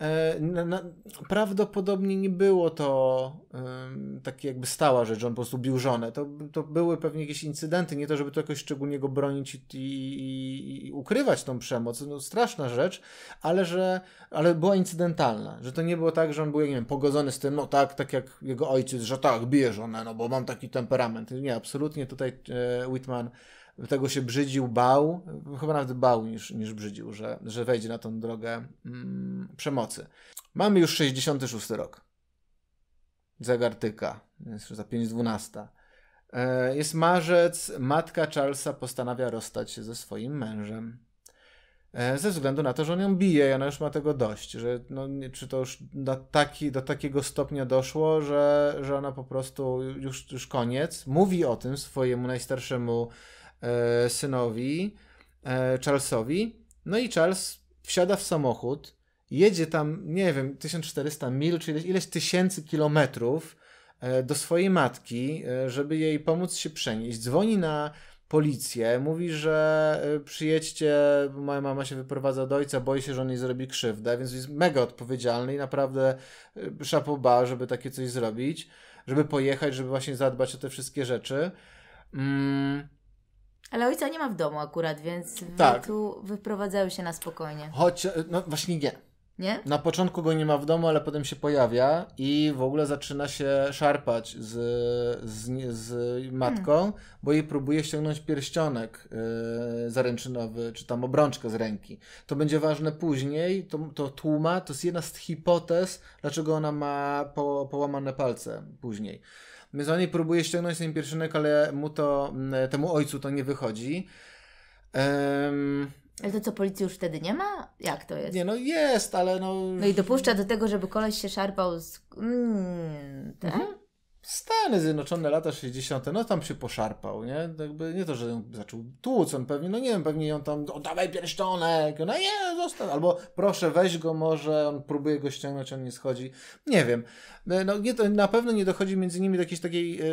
E, na, na, prawdopodobnie nie było to um, takie jakby stała rzecz, że on po prostu bił żonę. To, to były pewnie jakieś incydenty, nie to, żeby to jakoś szczególnie go bronić i, i, i ukrywać tą przemoc. No, straszna rzecz, ale że ale była incydentalna, że to nie było tak, że on był, nie wiem, pogodzony z tym, no tak, tak jak jego ojciec, że tak, bije żonę, no bo mam taki temperament. Nie, absolutnie tutaj e, Whitman tego się brzydził, bał, chyba nawet bał niż, niż brzydził, że, że wejdzie na tą drogę mm, przemocy. Mamy już 66 rok. Zegar tyka, jest już za 5.12. E, jest marzec, matka Charlesa postanawia rozstać się ze swoim mężem. E, ze względu na to, że on ją bije i ona już ma tego dość, że no, czy to już do, taki, do takiego stopnia doszło, że, że ona po prostu już, już koniec. Mówi o tym swojemu najstarszemu E, synowi, e, Charlesowi. No i Charles wsiada w samochód, jedzie tam, nie wiem, 1400 mil, czy ileś, ileś tysięcy kilometrów e, do swojej matki, żeby jej pomóc się przenieść. Dzwoni na policję, mówi, że przyjedźcie, bo moja mama się wyprowadza do ojca, boi się, że on jej zrobi krzywdę, więc jest mega odpowiedzialny i naprawdę szapoba, żeby takie coś zrobić, żeby pojechać, żeby właśnie zadbać o te wszystkie rzeczy. Mm, ale ojca nie ma w domu akurat, więc tak. tu wyprowadzały się na spokojnie. Choć, e, no właśnie nie. Nie? Na początku go nie ma w domu, ale potem się pojawia i w ogóle zaczyna się szarpać z, z, z matką, hmm. bo jej próbuje ściągnąć pierścionek yy, zaręczynowy, czy tam obrączkę z ręki. To będzie ważne później, to, to tłuma, to jest jedna z hipotez, dlaczego ona ma po, połamane palce później. Mezoni próbuje ściągnąć ten pierścionek, ale mu to, mm, temu ojcu to nie wychodzi. Um... Ale to co, policji już wtedy nie ma? Jak to jest? Nie, no jest, ale no... No i dopuszcza do tego, żeby koleś się szarpał z... Mm, tak? Mhm. Stany Zjednoczone, lata 60., no tam się poszarpał, nie? Jakby nie to, że ją zaczął tłuc, on pewnie, no nie wiem, pewnie ją tam, o dawaj pierścionek, no nie, zostaw, albo proszę, weź go może, on próbuje go ściągnąć, on nie schodzi, nie wiem. No, no nie, to na pewno nie dochodzi między nimi do jakiejś takiej yy,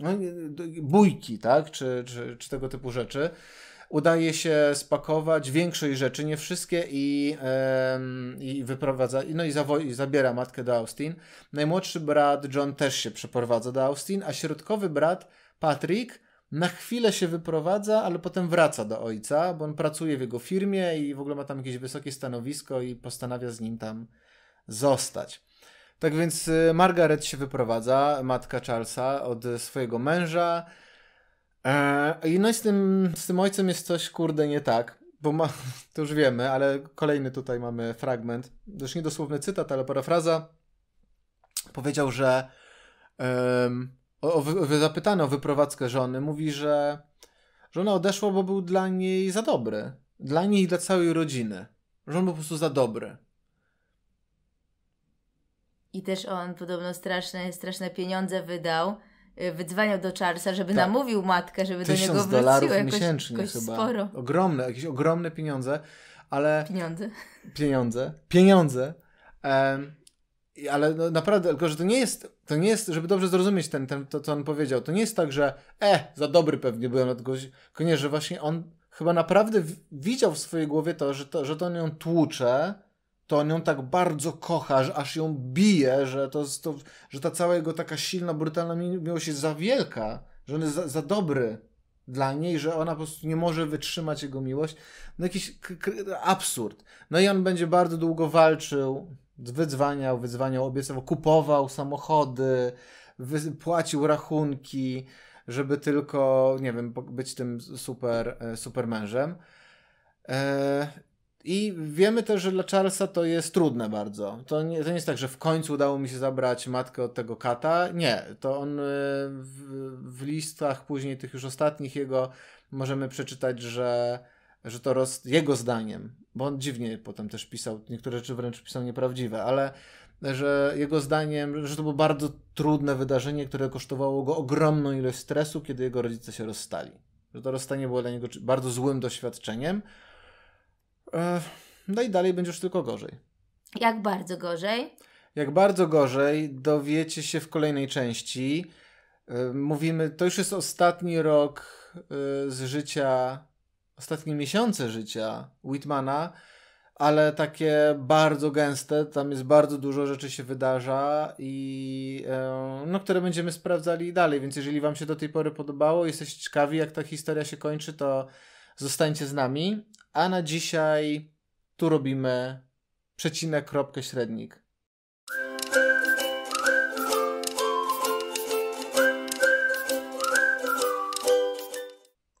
no, bójki, tak, czy, czy, czy tego typu rzeczy udaje się spakować większość rzeczy, nie wszystkie i, i wyprowadza, no i, zawo- i zabiera matkę do Austin. Najmłodszy brat John też się przeprowadza do Austin, a środkowy brat Patrick na chwilę się wyprowadza, ale potem wraca do ojca, bo on pracuje w jego firmie i w ogóle ma tam jakieś wysokie stanowisko i postanawia z nim tam zostać. Tak więc y, Margaret się wyprowadza, matka Charlesa, od swojego męża. Eee, I no i z tym, z tym ojcem jest coś kurde nie tak, bo ma, to już wiemy, ale kolejny tutaj mamy fragment, zresztą niedosłowny cytat, ale parafraza. Powiedział, że um, o, o, zapytano o wyprowadzkę żony, mówi, że żona odeszła, bo był dla niej za dobry. Dla niej i dla całej rodziny. Że on był po prostu za dobry. I też on podobno straszne, straszne pieniądze wydał Y, wydzwaniał do Charlesa, żeby tak. namówił matkę, żeby do niego wróciła. dolarów jakoś, miesięcznie jakoś chyba. Sporo. Ogromne, jakieś ogromne pieniądze, ale... Pieniądze. Pieniądze. Pieniądze. Um, ale no naprawdę, tylko że to nie jest, to nie jest, żeby dobrze zrozumieć ten, ten, to, co on powiedział, to nie jest tak, że e, za dobry pewnie byłem, tylko koniecznie, że właśnie on chyba naprawdę widział w swojej głowie to, że to, że to on ją tłucze, to on ją tak bardzo kocha, że aż ją bije, że, to, to, że ta cała jego taka silna, brutalna miłość jest za wielka, że on jest za, za dobry dla niej, że ona po prostu nie może wytrzymać jego miłość. No jakiś absurd. No i on będzie bardzo długo walczył, wydzwaniał, wydzwaniał, obiecał, kupował samochody, płacił rachunki, żeby tylko, nie wiem, być tym super, e, super mężem. Eee, i wiemy też, że dla Charlesa to jest trudne bardzo. To nie, to nie jest tak, że w końcu udało mi się zabrać matkę od tego kata. Nie, to on e, w, w listach później tych już ostatnich jego możemy przeczytać, że, że to roz, jego zdaniem, bo on dziwnie potem też pisał, niektóre rzeczy wręcz pisał nieprawdziwe, ale że jego zdaniem, że to było bardzo trudne wydarzenie, które kosztowało go ogromną ilość stresu, kiedy jego rodzice się rozstali. Że to rozstanie było dla niego bardzo złym doświadczeniem, E, no i dalej będziesz tylko gorzej. Jak bardzo gorzej? Jak bardzo gorzej dowiecie się w kolejnej części. E, mówimy, to już jest ostatni rok e, z życia, ostatnie miesiące życia Whitmana, ale takie bardzo gęste, tam jest bardzo dużo rzeczy się wydarza i no, które będziemy sprawdzali dalej, więc jeżeli wam się do tej pory podobało, jesteście ciekawi jak ta historia się kończy, to zostańcie z nami, a na dzisiaj tu robimy przecinek, kropkę, średnik.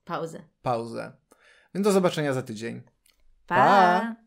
Pauzę. Pauzę. Więc do zobaczenia za tydzień. pa. pa.